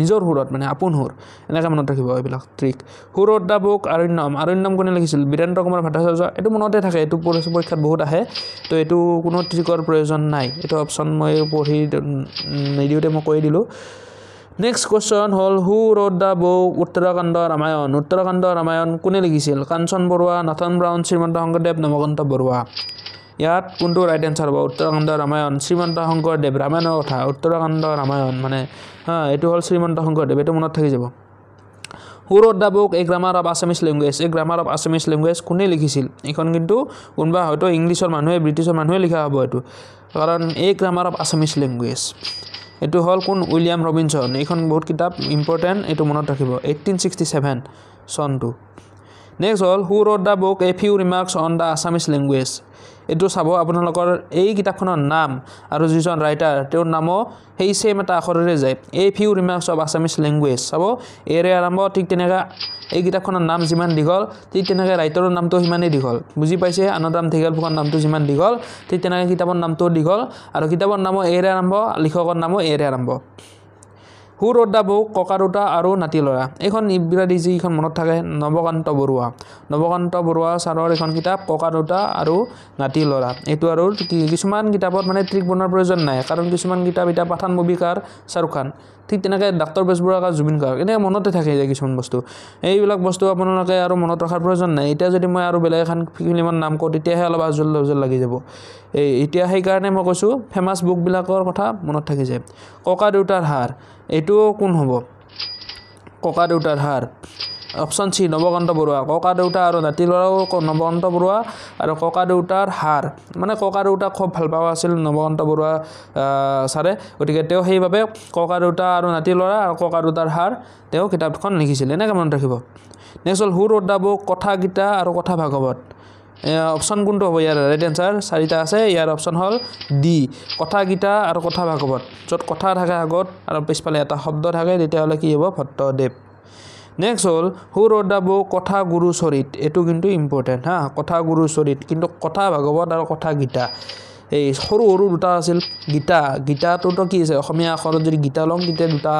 নিজৰ সুৰত মানে আপোন সুৰ এনেকৈ মনত ৰাখিব এইবিলাক ট্ৰিক সুৰত দা বুক আৰণ্যম আৰণ্যম কোনে লিখিছিল বীৰেন্দ্ৰ কুমাৰ ভট্টাচাৰ্য এইটো মনতে থাকে এইটো পৰীক্ষাত বহুত আহে তো এইটো কোনো ট্ৰিকৰ প্ৰয়োজন নাই এইটো অপশ্যন মই পঢ়ি নিদিওঁতে মই কৈ দিলোঁ নেক্সট কুৱেশ্যন হ'ল হু ৰদ দ্য বৌ উত্তৰাকাণ্ড ৰামায়ণ উত্তৰাকাণ্ড ৰামায়ণ কোনে লিখিছিল কাঞ্চন বৰুৱা নাথন ব্ৰাউন শ্ৰীমন্ত শংকৰদেৱ নৱকান্ত বৰুৱা ইয়াত কোনটো ৰাইট এনচাৰ হ'ব উত্তৰাকাণ্ড ৰামায়ণ শ্ৰীমন্ত শংকৰদেৱ ৰামায়ণৰ কথা উত্তৰাকাণ্ড ৰামায়ণ মানে হা এইটো হ'ল শ্ৰীমন্ত শংকৰদেৱ এইটো মনত থাকি যাব সুৰত দা বুক এই গ্ৰামাৰ অফ আছামিছ লেংগুৱেজ এই গ্ৰামাৰ অফ আছামিছ লেংগুৱেজ কোনে লিখিছিল এইখন কিন্তু কোনোবা হয়তো ইংলিছৰ মানুহে ব্ৰিটিছৰ মানুহে লিখা হ'ব এইটো কাৰণ এই গ্ৰামাৰ অফ আছামিছ লেংগুৱেজ এইটো হ'ল কোন উইলিয়াম ৰবিনছন এইখন বহুত কিতাপ ইম্পৰ্টেণ্ট এইটো মনত ৰাখিব এইটিন ছিক্সটি চেভেন চনটো নেক্সট হ'ল who wrote the book a few remarks on the Assamese language এইটো চাব আপোনালোকৰ এই কিতাপখনৰ নাম আৰু যিজন ৰাইটাৰ তেওঁৰ নামো সেই চেম এটা আখৰেৰে যায় এই few remarks of Assamese language চাব এৰে আৰম্ভ ঠিক তেনেকৈ এই কিতাপখনৰ নাম যিমান দীঘল ঠিক তেনেকৈ ৰাইটাৰৰ নামটো সিমানেই দীঘল বুজি পাইছে আনন্দৰাম ঢেগাল ফুকন নামটো যিমান দীঘল ঠিক তেনেকৈ কিতাপৰ নামটো দীঘল আৰু কিতাপৰ নামো এৰে আৰম্ভ লিখকৰ নামো এৰে আৰম্ভ হু ৰদ্দা বৌ ককা দুটা আৰু নাতি ল'ৰা এইখন ইব্ৰাদি যিখন মনত থাকে নৱকান্ত বৰুৱা নৱকান্ত বৰুৱা ছাৰৰ এখন কিতাপ ককা দুটা আৰু নাতি ল'ৰা এইটো আৰু কিছুমান কিতাপত মানে ট্ৰিক বনোৱাৰ প্ৰয়োজন নাই কাৰণ কিছুমান কিতাপ এতিয়া পাঠান মুভিকাৰ শ্বাহৰুখ খান ঠিক তেনেকৈ ডাক্তৰ বেজবৰুৱা কাক জুবিন গাৰ্গ এনে মনতে থাকি যায় কিছুমান বস্তু এইবিলাক বস্তু আপোনালোকে আৰু মনত ৰখাৰ প্ৰয়োজন নাই এতিয়া যদি মই আৰু বেলেগ এখন ফিল্মৰ নাম কওঁ তেতিয়াহে অলপ আজল আজল লাগি যাব এই এতিয়া সেইকাৰণে মই কৈছোঁ ফেমাছ বুকবিলাকৰ কথা মনত থাকি যায় ককা দেউতাৰ হাৰ এইটোও কোন হ'ব ককা দেউতাৰ হাৰ অপশ্যন চি নৱকান্ত বৰুৱা ককা দেউতা আৰু নাতি ল'ৰাও নৱকান্ত বৰুৱা আৰু ককা দেউতাৰ হাৰ মানে ককা দেউতাক খুব ভাল পোৱা আছিল নৱকান্ত বৰুৱা ছাৰে গতিকে তেওঁ সেইবাবে ককা দেউতা আৰু নাতি ল'ৰা আৰু ককা দেউতাৰ হাৰ তেওঁ কিতাপখন লিখিছিল এনেকৈ মনত ৰাখিব নেক্সট হ'ল সুৰ অদ্দা বুক কথা গীতা আৰু কথা ভাগৱত অপশ্যন কোনটো হ'ব ইয়াৰ ৰাইট এনচাৰ চাৰিটা আছে ইয়াৰ অপশ্যন হ'ল ডি কথাগীতা আৰু কথা ভাগৱত য'ত কথা থাকে আগত আৰু পিছফালে এটা শব্দ থাকে তেতিয়াহ'লে কি হ'ব ভট্টদেৱ নেক্সট হ'ল সুৰ দাবো কথা গুৰুচৰিত এইটো কিন্তু ইম্পৰ্টেণ্ট হা কথা গুৰুচৰিত কিন্তু কথা ভাগৱত আৰু কথা গীতা এই সৰু সৰু দুটা আছিল গীতা গীতাটোতো কি আছে অসমীয়া আখৰত যদি গীতা লওঁ তেতিয়া দুটা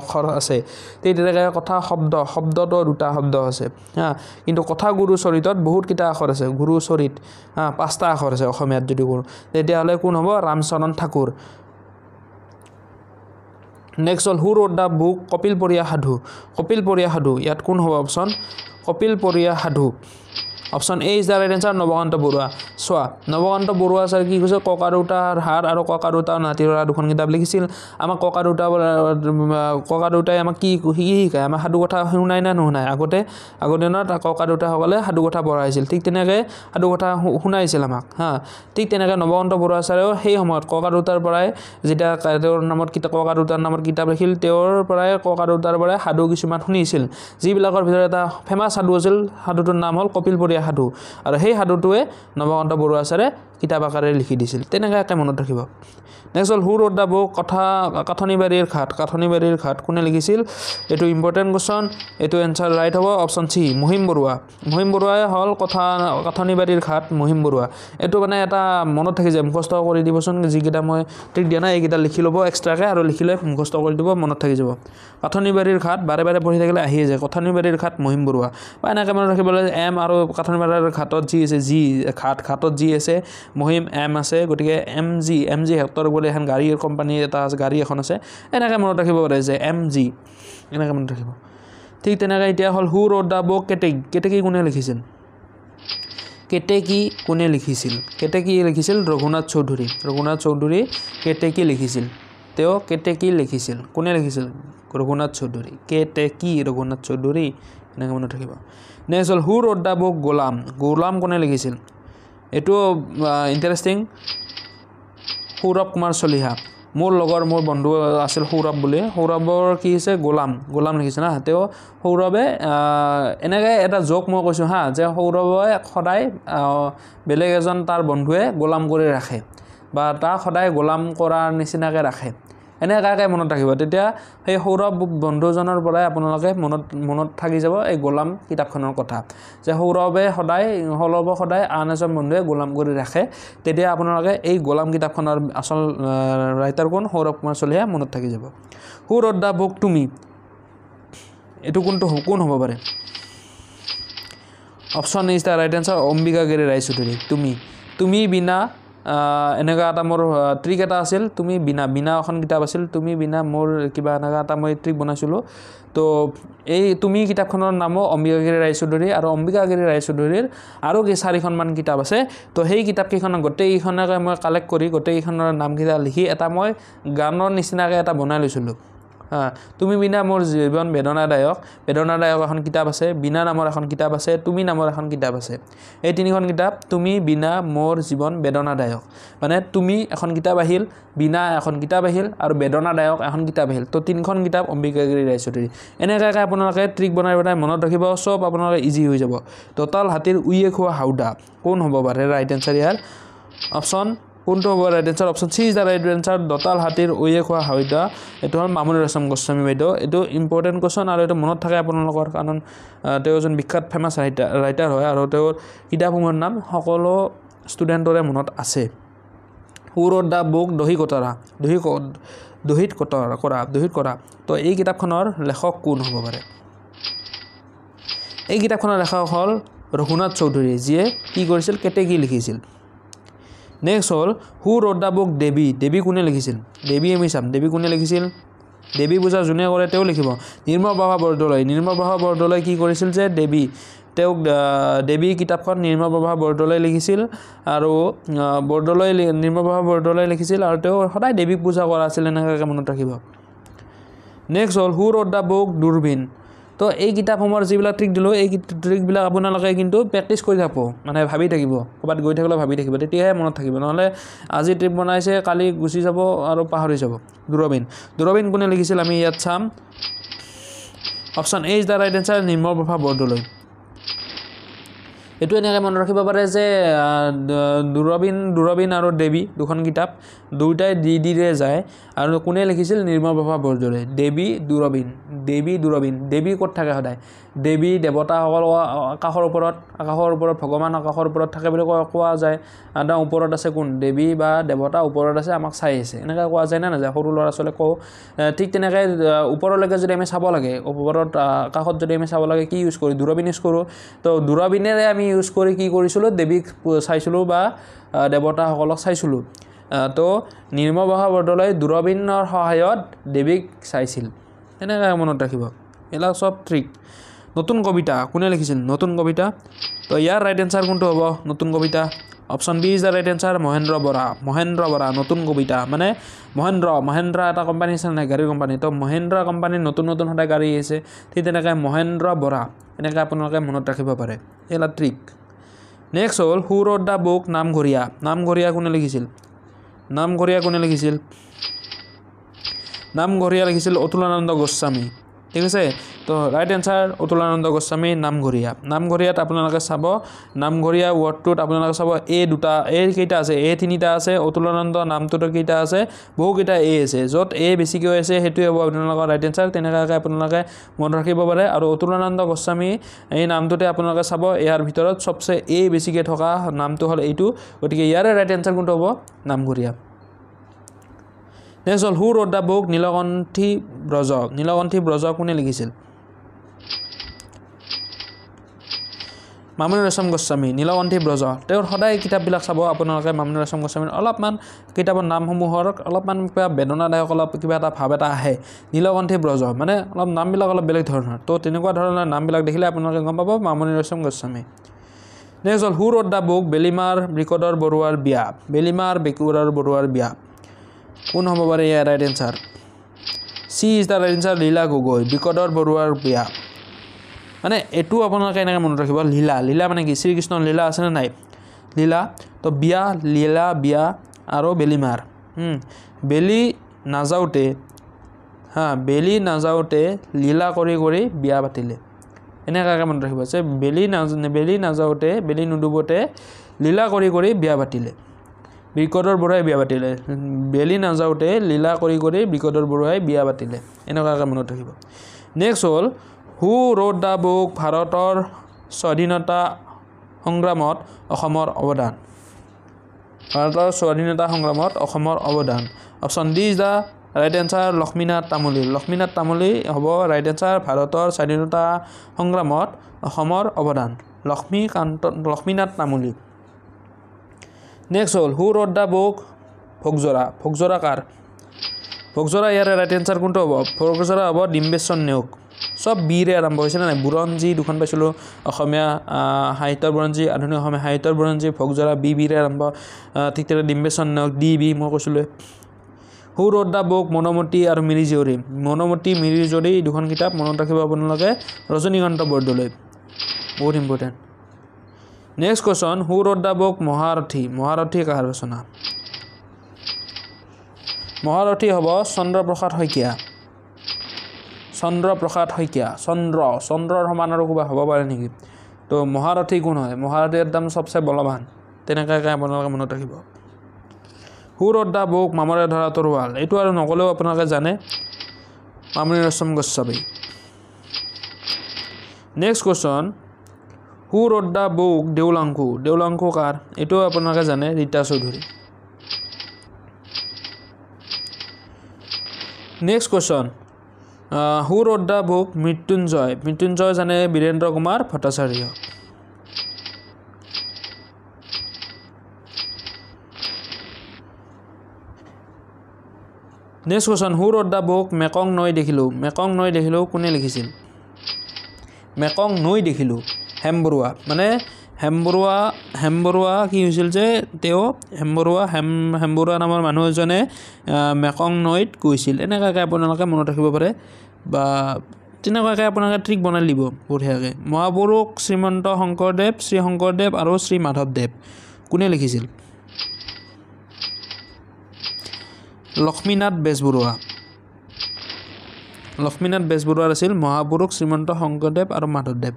আখৰ আছে তেতিয়া কথা শব্দ শব্দটো দুটা শব্দ আছে হা কিন্তু কথা গুৰুচৰিতত বহুতকেইটা আখৰ আছে গুৰুচৰিত হা পাঁচটা আখৰ আছে অসমীয়াত যদি কৰোঁ তেতিয়াহ'লে কোন হ'ব ৰামচৰণ ঠাকুৰ নেক্সট হ'ল হু ৰ'ড দ্য বুক কপিল পৰীয়া সাধু কপিল পৰীয়া সাধু ইয়াত কোন হ'ব অপশ্যন কপিল পৰীয়া সাধু option A is the right answer Nabakanta Barua চোৱা নৱকান্ত বৰুৱা ছাৰ কি কৈছে ককা দেউতাৰ হাৰ আৰু ককা দুটা নাতিৰ হাৰ দুখন কিতাপ লিখিছিল আমাক ককা দুটা ককা দেউতাই আমাক কি কি শিকায় আমাক সাধুকথা শুনাই না নুশুনাই আগতে আগৰ দিনত ককা দেউতাসকলে সাধুকথা পঢ়াইছিল ঠিক তেনেকৈ কথা শুনাইছিল আমাক হা ঠিক তেনেকৈ নৱকান্ত বৰুৱা ছাৰেও সেই সময়ত ককা দুটাৰ পৰাই যেতিয়া তেওঁৰ নামত কিতাপ ককা দুটাৰ নামত কিতাপ লিখিল তেওঁৰ পৰাই ককা দুটাৰ পৰাই সাধু কিছুমান শুনিছিল যিবিলাকৰ ভিতৰত এটা ফেমাছ সাধু আছিল সাধুটোৰ নাম হ'ল কপিলপৰীয়া দীঘলীয়া সাধু আৰু সেই সাধুটোৱে নৱকান্ত বৰুৱা ছাৰে কিতাপ আকাৰে লিখি দিছিল তেনেকৈ একে মনত ৰাখিব নেক্সট হ'ল সুৰ অ'ত দা বুক কথা কাঠনিবাৰীৰ ঘাট কাঠনিবাৰীৰ ঘাট কোনে লিখিছিল এইটো ইম্পৰ্টেণ্ট কুৱেশ্যন এইটো এনচাৰ ৰাইট হ'ব অপশ্যন চি মহিম বৰুৱা মহিম বৰুৱাই হ'ল কথা বাৰীৰ ঘাট মহিম বৰুৱা এইটো মানে এটা মনত থাকি যায় মুখস্থ কৰি দিবচোন যিকেইটা মই ট্ৰিক দিয়া নাই এইকেইটা লিখি ল'ব এক্সট্ৰাকৈ আৰু লিখি লৈ মুখস্থ কৰি দিব মনত থাকি যাব কাঠনি বাৰীৰ ঘাট বাৰে বাৰে পঢ়ি থাকিলে আহিয়ে যায় কথনি বাৰীৰ ঘাট মহিম বৰুৱা বা এনেকৈ মনত ৰাখিব লাগে এম আৰু কাঠ হেক্টনমিটাৰ খাটত যি আছে জি খাট খাটত যি আছে মহিম এম আছে গতিকে M G M G Hector বুলি এখন গাড়ীৰ কোম্পানী এটা আছে গাড়ী এখন আছে এনেকৈ মনত ৰাখিব পাৰে যে এম জি এনেকৈ মনত ৰাখিব ঠিক তেনেকৈ এতিয়া হ'ল সুৰ অ' দা বুক কেটেকী কেতেকী কোনে লিখিছিল কেতেকী কোনে লিখিছিল কেতেকীয়ে লিখিছিল ৰঘুনাথ চৌধুৰী ৰঘুনাথ চৌধুৰী কেতেকী লিখিছিল তেওঁ কেতেকী লিখিছিল কোনে লিখিছিল ৰঘুনাথ চৌধুৰী কেতেকী ৰঘুনাথ চৌধুৰী এনেকৈ মনত ৰাখিব আছিল হু ৰদ দা বুক গোলাম গোলাম কোনে লিখিছিল এইটো ইণ্টাৰেষ্টিং সৌৰভ কুমাৰ চলিহা মোৰ লগৰ মোৰ বন্ধু আছিল সৌৰভ বুলি সৌৰভৰ কি হৈছে গোলাম গোলাম লিখিছে না তেওঁ সৌৰভে এনেকৈ এটা জোক মই কৈছোঁ হা যে সৌৰভে সদায় বেলেগ এজন তাৰ বন্ধুৱে গোলাম কৰি ৰাখে বা তাক সদায় গোলাম কৰাৰ নিচিনাকৈ ৰাখে এনেকৈ কাকে মনত ৰাখিব তেতিয়া সেই সৌৰভ বন্ধুজনৰ পৰাই আপোনালোকে মনত মনত থাকি যাব এই গোলাম কিতাপখনৰ কথা যে সৌৰভে সদায় সৌলভ সদায় আন এজন বন্ধুৱে গোলাম কৰি ৰাখে তেতিয়া আপোনালোকে এই গোলাম কিতাপখনৰ আচল ৰাইটাৰ কোন সৌৰভ কুমাৰ চলিহা মনত থাকি যাব সুৰত দ্য বুক তুমি এইটো কোনটো কোন হ'ব পাৰে option is the right answer Ambikagiri Ray Choudhury তুমি তুমি বিনা এনেকুৱা এটা মোৰ ট্ৰিক এটা আছিল তুমি বিনা বিনা এখন কিতাপ আছিল তুমি বিনা মোৰ কিবা এনেকুৱা এটা মই ট্ৰিক বনাইছিলোঁ তো এই তুমি কিতাপখনৰ নামো অম্বিকাগিৰি ৰায়চৌধুৰী আৰু অম্বিকাগিৰি ৰায়চৌধুৰীৰ আৰু চাৰিখনমান কিতাপ আছে তো সেই কিতাপকেইখন গোটেইকেইখনকে মই কালেক্ট কৰি গোটেইকেইখনৰ নামকেইটা লিখি এটা মই গানৰ নিচিনাকৈ এটা বনাই লৈছিলোঁ তুমি বিনা মোৰ জীৱন বেদনাদায়ক বেদনাদায়ক এখন কিতাপ আছে বিনা নামৰ এখন কিতাপ আছে তুমি নামৰ এখন কিতাপ আছে এই তিনিখন কিতাপ তুমি বিনা মোৰ জীৱন বেদনাদায়ক মানে তুমি এখন কিতাপ আহিল বিনা এখন কিতাপ আহিল আৰু বেদনাদায়ক এখন কিতাপ আহিল তো তিনিখন কিতাপ অম্বিকা গিৰি অম্বিকাগিৰি চৌধুৰী এনেকুৱাকৈ আপোনালোকে ট্ৰিক বনাই বনাই মনত ৰাখিব চব আপোনালোকে ইজি হৈ যাব টোটাল হাতীৰ উইয়ে খোৱা হাউদা কোন হ'ব পাৰে ৰাইট এনচাৰ ইয়াৰ অপশ্যন কোনটো হ'ব right answer option C is the right answer দতাল হাতীৰ উয়ে খোৱা হাউদা এইটো হ'ল মামনি ৰচম গোস্বামী বাইদেউ এইটো ইম্পৰ্টেণ্ট কুৱেশ্যন আৰু এইটো মনত থাকে আপোনালোকৰ কাৰণ তেওঁ এজন বিখ্যাত ফেমাছ ৰাইটাৰ ৰাইটাৰ হয় আৰু তেওঁৰ কিতাপসমূহৰ নাম সকলো ষ্টুডেণ্টৰে মনত আছে হুৰ দা বুক দহি কটৰা দহি দহিত কটৰা কৰা দহিত কৰা তো এই কিতাপখনৰ লেখক কোন হ'ব পাৰে এই কিতাপখনৰ লেখক হ'ল ৰঘুনাথ চৌধুৰী যিয়ে কি কৰিছিল কেতেকী লিখিছিল নেক্সট হ'ল হু ৰ'ড দ্য বুক দেৱী দেৱী কোনে লিখিছিল দেৱী আমি চাম দেৱী কোনে লিখিছিল দেৱী পূজা যোনে কৰে তেওঁ লিখিব নিৰ্মল প্ৰভা বৰদলৈ নিৰ্মল প্ৰভা বৰদলৈ কি কৰিছিল যে দেৱী তেওঁক দেৱী কিতাপখন নিৰ্মল প্ৰভা বৰদলৈ লিখিছিল আৰু বৰদলৈ নিৰ্মল প্ৰভা বৰদলৈ লিখিছিল আৰু তেওঁ সদায় দেৱীক পূজা কৰা আছিল এনেকুৱাকৈ মনত ৰাখিব নেক্সট হ'ল হু ৰ'ড দ্য বুক দূৰবীন তো এই কিতাপসমূহৰ যিবিলাক ট্ৰিক দিলোঁ এই ট্ৰিকবিলাক আপোনালোকে কিন্তু প্ৰেক্টিছ কৰি থাকোঁ মানে ভাবি থাকিব ক'ৰবাত গৈ থাকিলে ভাবি থাকিব তেতিয়াহে মনত থাকিব নহ'লে আজি ট্ৰিপ বনাইছে কালি গুচি যাব আৰু পাহৰি যাব দূৰবীন দূৰবীন কোনে লিখিছিল আমি ইয়াত চাম option A is the right answer Nirmal Prabha Bordoloi এইটো এনেকৈ মনত ৰাখিব পাৰে যে দূৰবীন দূৰবীন আৰু দেৱী দুখন কিতাপ দুয়োটাই দি দিৰে যায় আৰু কোনে লিখিছিল নিৰ্মল প্ৰভা বৰদলৈ দেৱী দূৰবীন দেৱী দূৰবীন দেৱী ক'ত থাকে সদায় দেৱী দেৱতাসকল আকাশৰ ওপৰত আকাশৰ ওপৰত ভগৱান আকাশৰ ওপৰত থাকে বুলি কোৱা যায় আদা ওপৰত আছে কোন দেৱী বা দেৱতা ওপৰত আছে আমাক চাই আছে এনেকৈ কোৱা যায় না নাযায় সৰু ল'ৰা ছোৱালীক কওঁ ঠিক তেনেকৈ ওপৰলৈকে যদি আমি চাব লাগে ওপৰত আকাশত যদি আমি চাব লাগে কি ইউজ কৰোঁ দূৰবীন ইউজ কৰোঁ তো দূৰবীনেৰে আমি ইউজ কৰি কি কৰিছিলোঁ দেৱীক চাইছিলোঁ বা দেৱতাসকলক চাইছিলোঁ তো নিৰ্মবাহৰ বৰদলৈ দূৰবীনৰ সহায়ত দেৱীক চাইছিল এনেকৈ মনত ৰাখিব এইবিলাক চব ট্ৰিক নতুন কবিতা কোনে লিখিছিল নতুন কবিতা তো ইয়াৰ ৰাইট এনচাৰ কোনটো হ'ব নতুন কবিতা option B is the right answer Mahendra Bora Mahendra Bora নতুন কবিতা মানে মহেন্দ্ৰ মহেন্দ্ৰ এটা কোম্পানী আছে নাই গাড়ীৰ কোম্পানী তো মহেন্দ্ৰ কোম্পানীৰ নতুন নতুন সদায় গাড়ী আহিছে ঠিক তেনেকৈ মহেন্দ্ৰ বৰা এনেকৈ আপোনালোকে মনত ৰাখিব পাৰে এইলা ট্ৰিক নেক্সট হ'ল সুৰ অৰ দ্য বুক নামঘৰীয়া নামঘৰীয়া কোনে লিখিছিল নামঘৰীয়া কোনে লিখিছিল নামঘৰীয়া লিখিছিল অতুলানন্দ গোস্বামী ঠিক আছে তো ৰাইট এনসাৰ অতুলানন্দ গোস্বামী নামঘৰীয়া নামঘৰীয়াত আপোনালোকে চাব নামঘৰীয়া ৱৰ্ডটোত আপোনালোকে চাব এ দুটা এ কেইটা আছে এ তিনিটা আছে অতুলানন্দ নামটোতো কেইটা আছে বহুকেইটা এ আছে যত এ বেশিক আছে সেইটোৱে হব আপোনালোকৰ ৰাইট এনসাৰ তেনেকুৱাকৈ আপোনালোকে মনত ৰাখিব পাৰে আৰু অতুলানন্দ গোস্বামী এই নামটোতে আপোনালোকে চাব ইয়াৰ ভিতৰত চবচে এ বেছিকৈ থকা নামটো হল এইটো গতিকে ইয়াৰে ৰাইট এনসাৰ কোনটো হব নামঘৰীয়া নেক্সট হ'ল হুৰ অফ দ্য বুক নীলকণ্ঠী ব্ৰজ নীলকণ্ঠী ব্ৰজ কোনে লিখিছিল মামনি ৰেশম গোস্বামী নীলকণ্ঠী ব্ৰজ তেওঁৰ সদায় কিতাপবিলাক চাব আপোনালোকে মামনি ৰেশম গোস্বামীৰ অলপমান কিতাপৰ নামসমূহৰ অলপমান কিবা বেদনাদায়ক অলপ কিবা এটা ভাৱ এটা আহে নীলকণ্ঠী ব্ৰজ মানে অলপ নামবিলাক অলপ বেলেগ ধৰণৰ ত' তেনেকুৱা ধৰণৰ নামবিলাক দেখিলে আপোনালোকে গম পাব মামনি ৰেশম গোস্বামী নেক্সট হ'ল হুৰ অফ দ্য বুক বেলিমাৰ বিকদৰ বৰুৱাৰ বিয়া বেলিমাৰ বিকুৰৰ বৰুৱাৰ বিয়া কোন হ'ব পাৰে ইয়াৰ right answer C is the right answer Leela Gogoi বিকটৰ বৰুৱাৰ বিয়া মানে এইটো আপোনালোকে এনেকৈ মনত ৰাখিব লীলা লীলা মানে কি শ্ৰীকৃষ্ণৰ লীলা আছেনে নাই লীলা তো বিয়া লীলা বিয়া আৰু বেলিমাৰ বেলি নাযাওঁতে হা বেলি নাযাওঁতে লীলা কৰি কৰি বিয়া পাতিলে এনেকুৱাকৈ মনত ৰাখিব যে বেলি নাযা বেলি নাযাওঁতে বেলি নুডুবতে লীলা কৰি কৰি বিয়া পাতিলে বিকটৰ বৰুৱাই বিয়া পাতিলে বেলি নাযাওঁতে লীলা কৰি কৰি বিকটৰ বৰুৱাই বিয়া পাতিলে এনেকুৱাকৈ মনত ৰাখিব নেক্সট হ'ল হু ৰ'ড দ্য বুক ভাৰতৰ স্বাধীনতা সংগ্ৰামত অসমৰ অৱদান ভাৰতৰ স্বাধীনতা সংগ্ৰামত অসমৰ অৱদান option D is the right answer Lakshminath Tamuli Lakshminath Tamuli হ'ব ৰাইট এনচাৰ ভাৰতৰ স্বাধীনতা সংগ্ৰামত অসমৰ অৱদান লক্ষ্মীকান্ত লক্ষ্মীনাথ তামুলী নেক্সট হ'ল হু ৰট দ্য বুক ভোগজৰা ভোগজৰা কাৰ ভোগজৰা ইয়াৰে ৰাইট এনচাৰ কোনটো হ'ব ভোগজৰা হ'ব ডিম্বেশ্বৰ নেওক চব বিৰে আৰম্ভ হৈছে নাই বুৰঞ্জী দুখন পাইছিলোঁ অসমীয়া সাহিত্যৰ বুৰঞ্জী আধুনিক অসমীয়া সাহিত্যৰ বুৰঞ্জী ভোগজৰা বি বিৰে আৰম্ভ ঠিক তেনেদৰে ডিম্বেশ্বৰ নেওক ডি বি মই কৈছিলোঁ হু ৰট দ্য বুক মনোমতি আৰু মিৰি জীয়ৰী মনোমতি মিৰি জীয়ৰী দুখন কিতাপ মনত ৰাখিব আপোনালোকে ৰজনীকান্ত বৰদলৈ বহুত ইম্পৰ্টেণ্ট নেক্সট কুৱেশ্যন হু ৰদ দা বুক মহাৰথী মহাৰথী কাহাৰ ৰচনা মহাৰথী হ'ব চন্দ্ৰপ্ৰসাদ শইকীয়া চন্দ্ৰপ্ৰসাদ শইকীয়া চন্দ্ৰ চন্দ্ৰৰ সমান আৰু কিবা হ'ব পাৰে নেকি তো মহাৰথী কোন হয় মহাৰথী একদম চবচে বলৱান তেনেকুৱাকে আপোনালোকে মনত ৰাখিব হু ৰদ দা বুক মামৰে ধৰা তৰোৱাল এইটো আৰু নক'লেও আপোনালোকে জানে Mamoni Raisom Goswami next question who wrote the book Deulangkhui Deulangkhui কাৰ এইটোও আপোনালোকে জানে Rita Chowdhury next question who wrote the book Mrityunjay Mrityunjay জানে Birendra Kumar Bhattacharya next question who wrote the book Mekong নৈ দেখিলোঁ মেকং নৈ দেখিলোঁ কোনে লিখিছিল মেকং নৈ দেখিলোঁ হেমবৰুৱা মানে হেমবৰুৱা হেমবৰুৱা কি হৈছিল যে তেওঁ হেমবৰুৱা হেম হেমবৰুৱা নামৰ মানুহ এজনে মেকং নৈত গৈছিল এনেকুৱাকৈ আপোনালোকে মনত ৰাখিব পাৰে বা তেনেকুৱাকৈ আপোনালোকে ট্ৰিক বনাই দিব বঢ়িয়াকৈ মহাপুৰুষ শ্ৰীমন্ত শংকৰদেৱ শ্ৰী শংকৰদেৱ আৰু শ্ৰী কোনে লিখিছিল লক্ষ্মীনাথ বেজবৰুৱা লক্ষ্মীনাথ বেজবৰুৱাৰ আছিল মহাপুৰুষ শ্ৰীমন্ত শংকৰদেৱ আৰু মাধৱদেৱ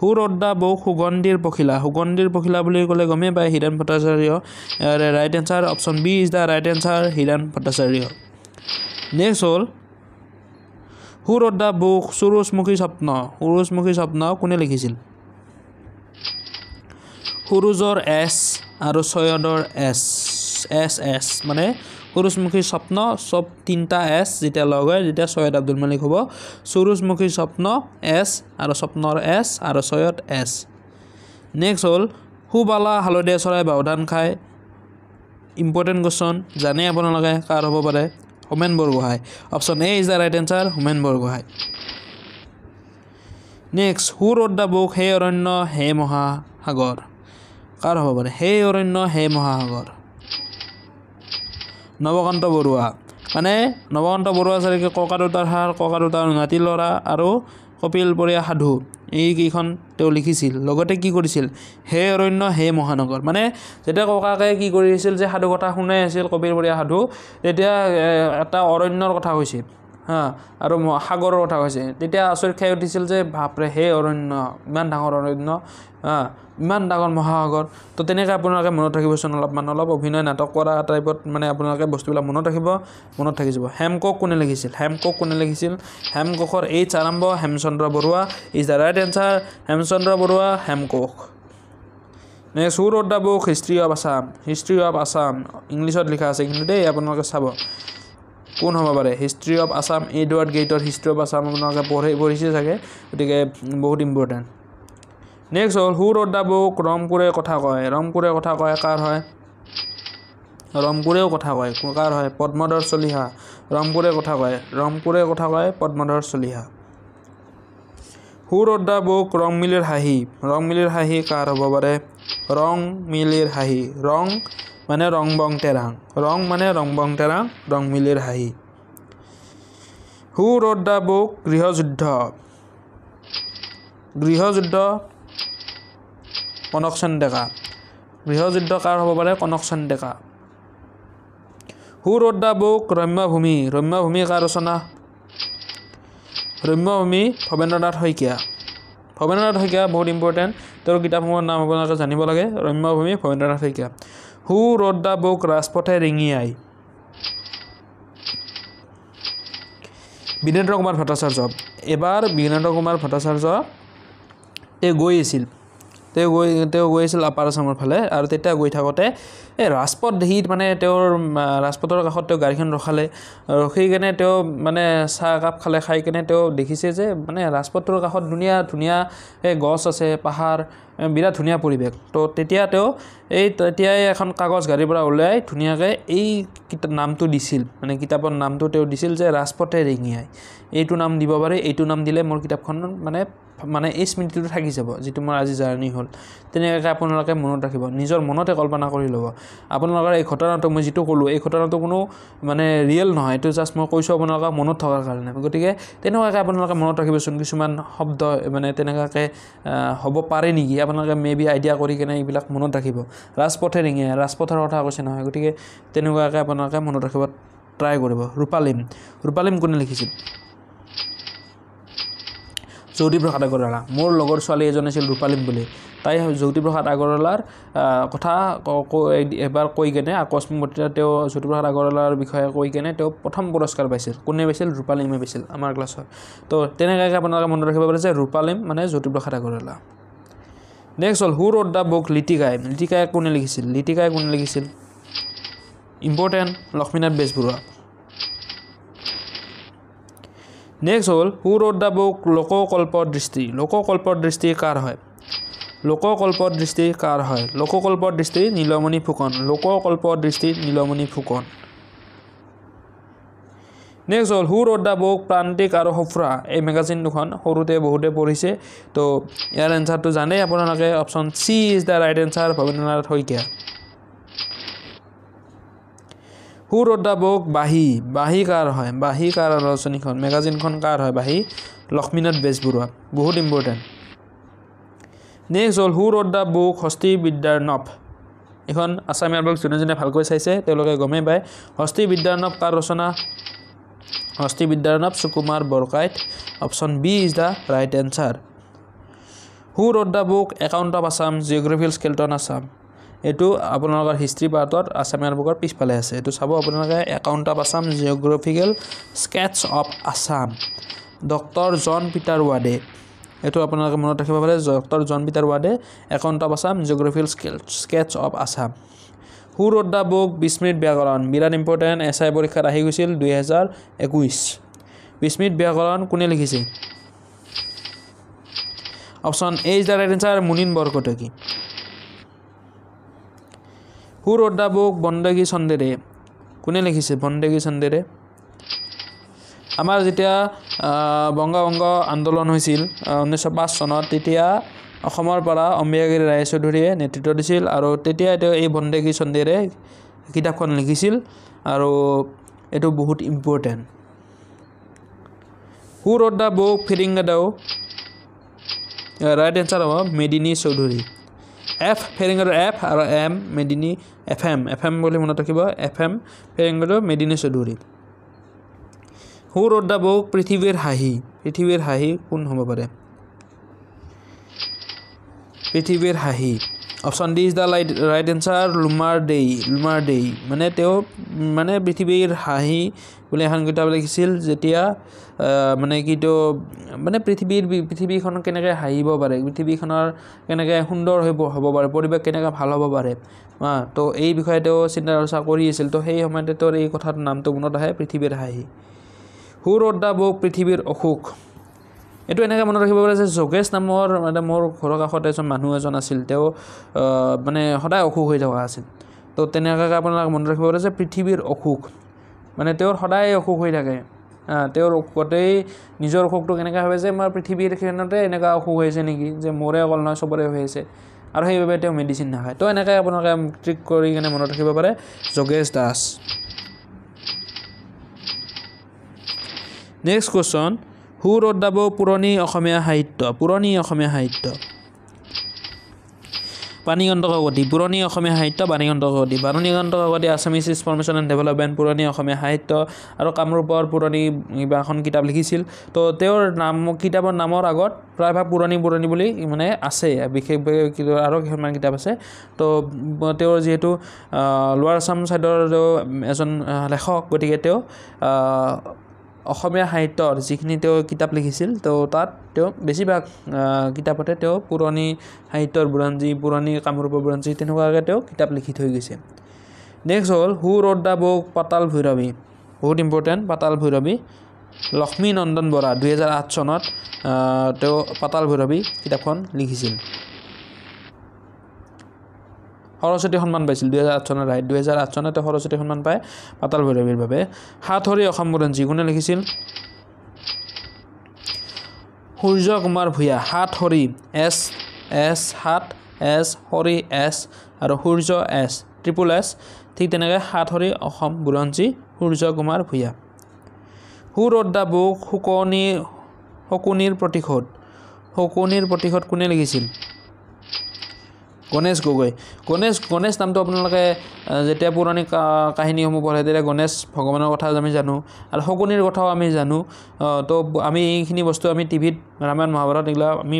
সুৰদ্দা বৌ সুগন্ধিৰ পখিলা সুগন্ধিৰ পখিলা বুলি ক'লে গমেই পায় Hiren Bhattacharya right answer option B is the right answer Hiren Bhattacharya next হ'ল সুৰদ্দা বৌ সুৰুজমুখী স্বপ্ন সুৰুজমুখী স্বপ্ন কোনে লিখিছিল সুৰুজৰ এছ আৰু চৈয়দৰ এছ এছ এছ মানে সুৰুজমুখী স্বপ্ন চব তিনিটা এছ যেতিয়া লগ হয় তেতিয়া ছয়দ আব্দুল মালিক হ'ব সুৰুজমুখী স্বপ্ন এছ আৰু স্বপ্নৰ এছ আৰু ছয়দ এছ নেক্সট হ'ল সুবালা হালধীয়া চৰাই বাওধান খাই ইম্পৰ্টেণ্ট কুৱেশ্যন জানে আপোনালোকে কাৰ হ'ব পাৰে Homen Borgohain option A is the right answer Homen Borgohain next who wrote the book হে অৰণ্য হে মহাসাগৰ কাৰ হ'ব পাৰে হে অৰণ্য হে মহাসাগৰ নৱকান্ত বৰুৱা মানে নৱকান্ত বৰুৱা চাৰিকে ককা দেউতাৰ সাৰ ককা দেউতাৰ নাতি ল'ৰা আৰু কপিল বৰীয়া সাধু এইকেইখন তেওঁ লিখিছিল লগতে কি কৰিছিল হে অৰণ্য হে মহানগৰ মানে যেতিয়া ককাকে কি কৰিছিল যে সাধু কথা শুনাই আছিল কবিৰ বৰীয়া সাধু তেতিয়া এটা অৰণ্যৰ কথা হৈছিল হা আৰু সাগৰৰ কথা কৈছে তেতিয়া আচৰিত খাই উঠিছিল যে ভাপৰে হে অৰণ্য ইমান ডাঙৰ অৰণ্য হা ইমান ডাঙৰ মহাসাগৰ তো তেনেকৈ আপোনালোকে মনত ৰাখিবচোন অলপমান অলপ অভিনয় নাটক কৰা টাইপত মানে আপোনালোকে বস্তুবিলাক মনত ৰাখিব মনত থাকি যাব হেমকক কোনে লিখিছিল হেমকক কোনে লিখিছিল হেমকোষৰ এইচ আৰম্ভ Hemchandra Barua is the right answer Hemchandra Barua Hemkosh next author of the book history of Assam history of Assam ইংলিছত লিখা আছে কিন্তু দেই আপোনালোকে চাব কোন হ'ব পাৰে হিষ্ট্ৰী অফ আছাম এডৱাৰ্ড গেটৰ হিষ্ট্ৰী অফ আছাম আপোনালোকে পঢ়ি পঢ়িছে চাগে গতিকে বহুত ইম্পৰ্টেণ্ট নেক্সট হ'ল সুৰ অৰ্ডা বুক ৰমকুৰে কথা কয় ৰংপুৰে কথা কয় কাৰ হয় ৰংপুৰেও কথা কয় কাৰ হয় পদ্মধৰ চলিহা ৰংপুৰে কথা কয় ৰংপুৰে কথা কয় পদ্মধৰ চলিহা সুৰ অৰ্ডা বুক মিলিৰ হাঁহি ৰং মিলিৰ হাঁহি কাৰ হ'ব পাৰে ৰং মিলিৰ হাঁহি ৰং মানে ৰং বং টেৰাং ৰং মানে ৰং বং টেৰাং ৰং মিলিৰ হাঁহি হু ৰদ দা বুক গৃহযুদ্ধ গৃহযুদ্ধ কনকচন ডেকা গৃহযুদ্ধ কাৰ হ'ব পাৰে কনকচন ডেকা হু ৰদ দা বুক ৰম্যভূমি ৰম্যভূমি কাৰ ৰচনা ৰম্যভূমি ভৱেন্দ্ৰনাথ শইকীয়া ভৱেন্দ্ৰনাথ শইকীয়া বহুত ইম্পৰ্টেণ্ট তেওঁৰ কিতাপসমূহৰ নাম আপোনালোকে জানিব লাগে ৰম্যভূমি ভৱেন্দ্ৰনাথ শইকীয়া হু ৰ'দ দা বুক ৰাজপথে ৰিঙিয়াই বীৰেন্দ্ৰ কুমাৰ ভট্টাচাৰ্য এবাৰ বীৰেন্দ্ৰ কুমাৰ ভট্টাচাৰ্য গৈ আছিল তেওঁ গৈ তেওঁ গৈ আছিল আপাৰ আচামৰ ফালে আৰু তেতিয়া গৈ থাকোঁতে এই ৰাজপথ দেখি মানে তেওঁৰ ৰাজপথৰ কাষত তেওঁ গাড়ীখন ৰখালে ৰখি কেনে তেওঁ মানে চাহ একাপ খালে খাই কেনে তেওঁ দেখিছে যে মানে ৰাজপথটোৰ কাষত ধুনীয়া ধুনীয়া এই গছ আছে পাহাৰ বিৰাট ধুনীয়া পৰিৱেশ তো তেতিয়া তেওঁ এই তেতিয়াই এখন কাগজ গাড়ীৰ পৰা ওলাই ধুনীয়াকৈ এই কিতাপ নামটো দিছিল মানে কিতাপৰ নামটো তেওঁ দিছিল যে ৰাজপথে ৰিঙিয়াই এইটো নাম দিব পাৰি এইটো নাম দিলে মোৰ কিতাপখন মানে মানে এই স্মৃতিটো থাকি যাব যিটো মোৰ আজি জাৰ্ণি হ'ল তেনেকৈ আপোনালোকে মনত ৰাখিব নিজৰ মনতে কল্পনা কৰি ল'ব আপোনালোকৰ এই ঘটনাটো মই যিটো ক'লোঁ এই ঘটনাটো কোনো মানে ৰিয়েল নহয় এইটো জাষ্ট মই কৈছোঁ আপোনালোকৰ মনত থকাৰ কাৰণে গতিকে তেনেকুৱাকৈ আপোনালোকে মনত ৰাখিবচোন কিছুমান শব্দ মানে তেনেকুৱাকৈ হ'ব পাৰে নেকি আপোনালোকে মে বি আইডিয়া কৰি কিনে এইবিলাক মনত ৰাখিব ৰাজপথে ৰিঙে ৰাজপথৰ কথা কৈছে নহয় গতিকে তেনেকুৱাকৈ আপোনালোকে মনত ৰাখিব ট্ৰাই কৰিব ৰূপালীম ৰূপালীম কোনে লিখিছিল জ্যোতিপ্ৰসাদ আগৰৱালা মোৰ লগৰ ছোৱালী এজন আছিল ৰূপালীম বুলি তাই জ্যোতিপ্ৰসাদ আগৰৱালাৰ কথা এবাৰ কৈ কেনে আকস্মিকতা তেওঁ জ্যোতিপ্ৰসাদ আগৰৱালাৰ বিষয়ে কৈ কেনে তেওঁ প্ৰথম পুৰস্কাৰ পাইছিল কোনে পাইছিল ৰূপালীমে পাইছিল আমাৰ ক্লাছৰ তো তেনেকৈ আপোনালোকে মনত ৰাখিব পাৰে যে ৰূপালীম মানে জ্যোতিপ্ৰসাদ আগৰৱালা নেক্সট হ'ল হুৰ অৰ বুক লিটিকাই লিটিকাই কোনে লিখিছিল লিটিকাই কোনে লিখিছিল ইম্পৰ্টেণ্ট লক্ষ্মীনাথ বেজবৰুৱা নেক্সট হ'ল হু ৰ'ড দ্য বুক লোককল্পৰ দৃষ্টি লোককল্পৰ দৃষ্টি কাৰ হয় লোককল্পৰ দৃষ্টি কাৰ হয় লোককল্পৰ দৃষ্টি নীলমণি ফুকন লোককল্পৰ দৃষ্টি নীলমণি ফুকন নেক্সট হ'ল হু ৰ'ড দ্য বুক প্ৰান্তিক আৰু সফুৰা এই মেগাজিন দুখন সৰুতে বহুতে পঢ়িছে তো ইয়াৰ এনচাৰটো জানেই আপোনালোকে option C is the right answer Bhabendranath Saikia author of the book বাহী বাহী কাৰ হয় বাহী কাৰ আলোচনীখন মেগাজিনখন কাৰ হয় বাহী লক্ষ্মীনাথ বেজবৰুৱা বহুত ইম্পৰ্টেণ্ট নেক্সট হ'ল সুৰ অফ দ্য বুক হস্তিবিদ্যাৰ নফ এইখন আছামীয়া বুক যোনে যোনে ভালকৈ চাইছে তেওঁলোকে গমেই পায় হস্তিবিদ্যাৰ নফ কাৰ ৰচনা হস্তিবিদ্যাৰ নফ Sukumar Barkaith option B is the right answer author of the book account of Assam geographical skeleton Assam এইটো আপোনালোকৰ হিষ্ট্ৰী পাৰ্টত আছাম এয়াৰবুকৰ পিছফালে আছে এইটো চাব আপোনালোকে account of Assam geographical sketches of Assam doctor John Peter Wade এইটো আপোনালোকে মনত ৰাখিব পাৰে doctor John Peter Wade account of Assam geographical sketches of Assam who wrote the book বিস্মিত ব্যাকৰণ বিৰাট ইম্পৰ্টেণ্ট এছ আই পৰীক্ষাত আহি গৈছিল দুহেজাৰ একৈছ বিস্মৃত ব্যাকৰণ কোনে লিখিছে option A is the right answer Munin Barkotoki author অৰ্ডাৰ বুক বন্দেগী চন্দেৰে কোনে লিখিছে বন্দেগী চন্দেৰে আমাৰ যেতিয়া বংগ বংগ আন্দোলন হৈছিল ঊনৈছশ পাঁচ চনত তেতিয়া অসমৰ পৰা অম্বিয়াগিৰি ৰায়চৌধুৰীয়ে নেতৃত্ব দিছিল আৰু তেতিয়া তেওঁ এই বন্দেগী চন্দেৰে কিতাপখন লিখিছিল আৰু এইটো বহুত ইম্পৰ্টেণ্ট হু ৰদ্দা বৌ ফিৰিঙ্গাদাও ৰাইট এনচাৰ হ'ব মেদিনী চৌধুৰী এফ ফেৰিঙৰ এফ আৰু M Medini F M F M বুলি মনত ৰাখিব এফ এম ফেৰিঙৰ মেডিনী চৌধুৰী সুৰ অৰ্দা বৌক পৃথিৱীৰ হাঁহি পৃথিৱীৰ হাঁহি কোন হ'ব পাৰে পৃথিৱীৰ হাঁহি option D is the light right answer Lumar Dai Lumar Dai মানে তেওঁ মানে পৃথিৱীৰ হাঁহি বুলি এখন কিতাপ লিখিছিল যেতিয়া মানে কি তেওঁ মানে পৃথিৱীৰ পৃথিৱীখন কেনেকৈ হাঁহিব পাৰে পৃথিৱীখনৰ কেনেকৈ সুন্দৰ হৈ হ'ব পাৰে পৰিৱেশ কেনেকৈ ভাল হ'ব পাৰে তো এই বিষয়ে তেওঁ চিন্তা চৰ্চা কৰি আছিল তো সেই সময়তে তেওঁৰ এই কথাটো নামটো মনত আহে পৃথিৱীৰ হাঁহি সুৰ অদ্দা বুক পৃথিৱীৰ অসুখ এইটো এনেকৈ মনত ৰাখিব পাৰে যে যোগেশ নামৰ মানে মোৰ ঘৰৰ কাষতে এজন মানুহ এজন আছিল তেওঁ মানে সদায় অসুখ হৈ থকা আছিল তো তেনেকুৱাকৈ আপোনালোকে মনত ৰাখিব পাৰে যে পৃথিৱীৰ অসুখ মানে তেওঁৰ সদায় অসুখ হৈ থাকে তেওঁৰ অসুখতেই নিজৰ অসুখটো কেনেকৈ হয় যে আমাৰ পৃথিৱীৰখনতে এনেকুৱা অসুখ হৈছে নেকি যে মোৰে অকল নহয় চবৰে হৈ আছে আৰু সেইবাবে তেওঁ মেডিচিন নাখায় তো এনেকৈ আপোনালোকে ট্ৰিক কৰি কিনে মনত ৰাখিব পাৰে যোগেশ দাস নেক্সট কুৱেশ্যন সুৰ অদ্দাব পুৰণি অসমীয়া সাহিত্য পুৰণি অসমীয়া সাহিত্য বাণীগন্ত কাকতি পুৰণি অসমীয়া সাহিত্য Banikanta Kakati Banikanta Kakati Assamese information and development পুৰণি অসমীয়া সাহিত্য আৰু কামৰূপৰ পুৰণি কিবা এখন কিতাপ লিখিছিল তো তেওঁৰ নাম কিতাপৰ নামৰ আগত প্ৰায়ভাগ পুৰণি পুৰণি বুলি মানে আছে বিশেষভাৱে আৰু কিছুমান কিতাপ আছে তো তেওঁৰ যিহেতু লোৱাৰ আছাম ছাইডৰ এজন লেখক গতিকে তেওঁ অসমীয়া সাহিত্যৰ যিখিনি তেওঁ কিতাপ লিখিছিল তো তাত তেওঁ বেছিভাগ কিতাপতে তেওঁ পুৰণি সাহিত্যৰ বুৰঞ্জী পুৰণি কামৰূপৰ বুৰঞ্জী তেনেকুৱাকৈ তেওঁ কিতাপ লিখি থৈ গৈছে নেক্সট হ'ল হু ৰদ দ্য বুক পাতাল ভৈৰৱী বহুত ইম্পৰ্টেণ্ট পাতাল ভৈৰৱী লক্ষ্মী নন্দন বৰা দুহেজাৰ আঠ চনত তেওঁ পাতাল ভৈৰৱী কিতাপখন লিখিছিল সৰস্বতী সন্মান পাইছিল দুহেজাৰ আঠ চনৰ ৰাইট দুহেজাৰ আঠ চনতে সৰস্বতী সন্মান পায় পাতাল ভৈৰৱীৰ বাবে হাতহৰি অসম বুৰঞ্জী কোনে লিখিছিল সূৰ্য কুমাৰ ভূঞা সাত হৰি এছ এছ সাত এছ হৰি এছ আৰু সূৰ্য এছ ত্ৰিপুল এছ ঠিক তেনেকৈ সাত হৰি অসম বুৰঞ্জী সূৰ্য কুমাৰ ভূঞা সু ৰদ্দা বুক শুকনি শকুনিৰ প্ৰতিশোধ শকুনিৰ প্ৰতিশোধ কোনে লিখিছিল গণেশ গগৈ গণেশ গণেশ নামটো আপোনালোকে যেতিয়া পুৰণি কাহিনীসমূহ পঢ়ে তেতিয়া গণেশ ভগৱানৰ কথা আমি জানো আৰু শগুনিৰ কথাও আমি জানো তো আমি এইখিনি বস্তু আমি টিভিত ৰামায়ণ মহাভাৰত এইবিলাক আমি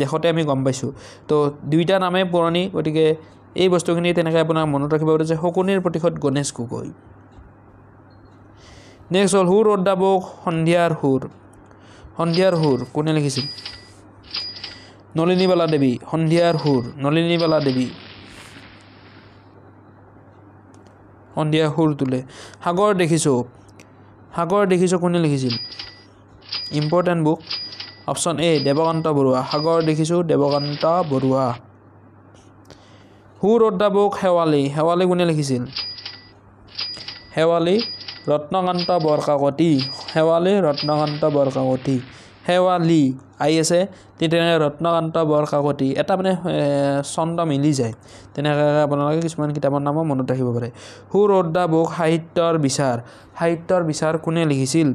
দেশতে আমি গম পাইছোঁ তো দুইটা নামেই পুৰণি গতিকে এই বস্তুখিনি তেনেকৈ আপোনাক মনত ৰাখিব পাৰে যে শকুনিৰ প্ৰতিশত গণেশ গগৈ নেক্সট হ'ল সুৰ অদ্দাবক সন্ধিয়াৰ সুৰ সন্ধিয়াৰ সুৰ কোনে লিখিছিল নলিনীবালা দেৱী সন্ধিয়াৰ সুৰ নলিনীবালা দেৱী সন্ধিয়া সুৰ তোলে সাগৰ দেখিছোঁ সাগৰ দেখিছোঁ কোনে লিখিছিল important book option A Debakanta Barua সাগৰ দেখিছোঁ দেৱকান্ত বৰুৱা সুৰ বুক শেৱালি শেৱালি কোনে লিখিছিল Sewali Ratnakanta Borkakati Sewali Ratnakanta Borkakati Sewali I S A ঠিক তেনেকৈ ৰত্নকান্ত বৰকাকতি এটা মানে চন্দ মিলি যায় তেনেকৈ আপোনালোকে কিছুমান কিতাপৰ নামো মনত ৰাখিব পাৰে সুৰ অদ্দ বুক সাহিত্যৰ বিচাৰ সাহিত্যৰ বিচাৰ কোনে লিখিছিল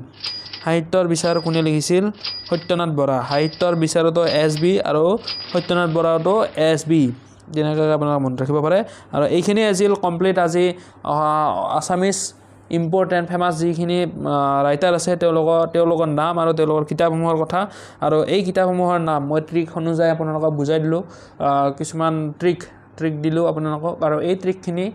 সাহিত্যৰ বিচাৰ কোনে লিখিছিল সত্যনাথ বৰা সাহিত্যৰ বিচাৰতো এছ বি আৰু সত্যনাথ বৰাটো এছ বি যেনেকৈ আপোনালোকে মনত ৰাখিব পাৰে আৰু এইখিনিয়ে আছিল কমপ্লিট আজি অহা আছামিজ ইম্পৰ্টেণ্ট ফেমাছ যিখিনি ৰাইটাৰ আছে তেওঁলোকৰ তেওঁলোকৰ নাম আৰু তেওঁলোকৰ কিতাপসমূহৰ কথা আৰু এই কিতাপসমূহৰ নাম মই ট্ৰিক অনুযায়ী আপোনালোকক বুজাই দিলোঁ কিছুমান ট্ৰিক ট্ৰিক দিলোঁ আপোনালোকক আৰু এই ট্ৰিকখিনি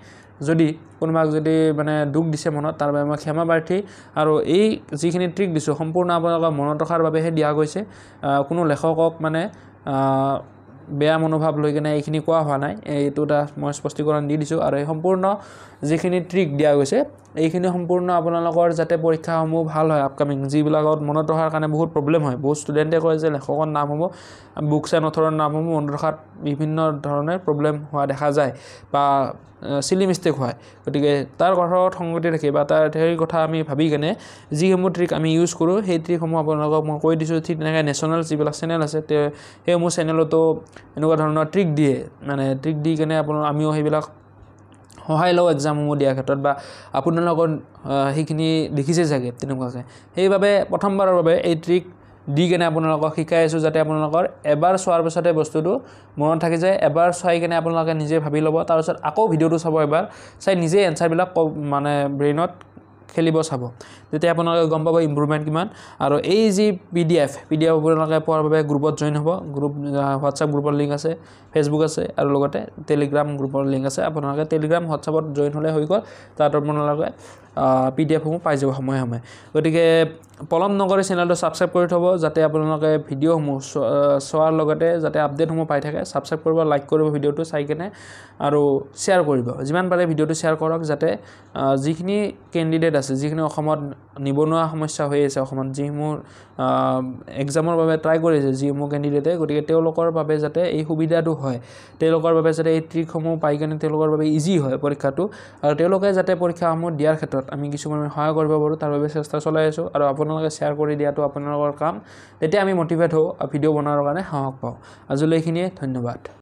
যদি কোনোবাক যদি মানে দুখ দিছে মনত তাৰ বাবে মই ক্ষমা প্ৰাৰ্থী আৰু এই যিখিনি ট্ৰিক দিছোঁ সম্পূৰ্ণ আপোনালোকক মনত ৰখাৰ বাবেহে দিয়া গৈছে কোনো লেখকক মানে বেয়া মনোভাৱ লৈ কিনে এইখিনি কোৱা হোৱা নাই এইটো এটা মই স্পষ্টীকৰণ দি দিছোঁ আৰু এই সম্পূৰ্ণ যিখিনি ট্ৰিক দিয়া গৈছে এইখিনি সম্পূৰ্ণ আপোনালোকৰ যাতে পৰীক্ষাসমূহ ভাল হয় আপকামিং যিবিলাকত মনত ৰখাৰ কাৰণে বহুত প্ৰব্লেম হয় বহুত ষ্টুডেণ্টে কয় যে লেখকৰ নামসমূহ বুকছ এণ্ড অথৰৰ নামসমূহ মনত ৰখাত বিভিন্ন ধৰণে প্ৰব্লেম হোৱা দেখা যায় বা চিলি মিষ্টেক হয় গতিকে তাৰ ঘৰত সংগতি থাকে বা তাৰ সেই কথা আমি ভাবি কেনে যিসমূহ ট্ৰিক আমি ইউজ কৰোঁ সেই ট্ৰিকসমূহ আপোনালোকক মই কৈ দিছোঁ ঠিক তেনেকৈ নেশ্যনেল যিবিলাক চেনেল আছে তে সেইসমূহ চেনেলতো এনেকুৱা ধৰণৰ ট্ৰিক দিয়ে মানে ট্ৰিক দি কেনে আপোনাৰ আমিও সেইবিলাক সহায় লওঁ এক্সামসমূহ দিয়াৰ ক্ষেত্ৰত বা আপোনালোকৰ সেইখিনি দেখিছে চাগে তেনেকুৱাকৈ সেইবাবে প্ৰথমবাৰৰ বাবে এই ট্ৰিক দি কেনে আপোনালোকক শিকাই আছোঁ যাতে আপোনালোকৰ এবাৰ চোৱাৰ পিছতে বস্তুটো মনত থাকি যায় এবাৰ চাই কেনে আপোনালোকে নিজে ভাবি ল'ব তাৰপিছত আকৌ ভিডিঅ'টো চাব এবাৰ চাই নিজে এনচাৰবিলাক ক মানে ব্ৰেইনত খেলিব চাব তেতিয়া আপোনালোকে গম পাব ইম্প্ৰুভমেণ্ট কিমান আৰু এই যি P D F P D F আপোনালোকে পোৱাৰ বাবে গ্ৰুপত জইন হ'ব গ্ৰুপ হোৱাটছআপ গ্ৰুপৰ লিংক আছে ফেচবুক আছে আৰু লগতে টেলিগ্ৰাম গ্ৰুপৰ লিংক আছে আপোনালোকে টেলিগ্ৰাম হোৱাটছআপত জইন হ'লে হৈ গ'ল তাত আপোনালোকে পি ডি এফসমূহ পাই যাব সময়ে সময়ে গতিকে পলম নগৰী চেনেলটো ছাবস্ক্ৰাইব কৰি থ'ব যাতে আপোনালোকে ভিডিঅ'সমূহ চোৱাৰ লগতে যাতে আপডেটসমূহ পাই থাকে ছাবস্ক্ৰাইব কৰিব লাইক কৰিব ভিডিঅ'টো চাই কেনে আৰু শ্বেয়াৰ কৰিব যিমান পাৰে ভিডিঅ'টো শ্বেয়াৰ কৰক যাতে যিখিনি কেণ্ডিডেট আছে যিখিনি অসমত নিবনুৱা সমস্যা হৈ আছে অসমত যিসমূহ এক্সামৰ বাবে ট্ৰাই কৰিছে যি মোৰ কেণ্ডিডেটে গতিকে তেওঁলোকৰ বাবে যাতে এই সুবিধাটো হয় তেওঁলোকৰ বাবে যাতে এই ট্ৰিকসমূহ পাই কেনে তেওঁলোকৰ বাবে ইজি হয় পৰীক্ষাটো আৰু তেওঁলোকে যাতে পৰীক্ষাসমূহ দিয়াৰ ক্ষেত্ৰত আমি কিছুমান সহায় কৰিব পাৰোঁ তাৰ বাবে চেষ্টা চলাই আছোঁ আৰু আপোনালোকে শ্বেয়াৰ কৰি দিয়াটো আপোনালোকৰ কাম তেতিয়া আমি মটিভেট হওঁ আৰু ভিডিঅ' বনোৱাৰ কাৰণে সাহস পাওঁ আজিলৈ এইখিনিয়ে ধন্যবাদ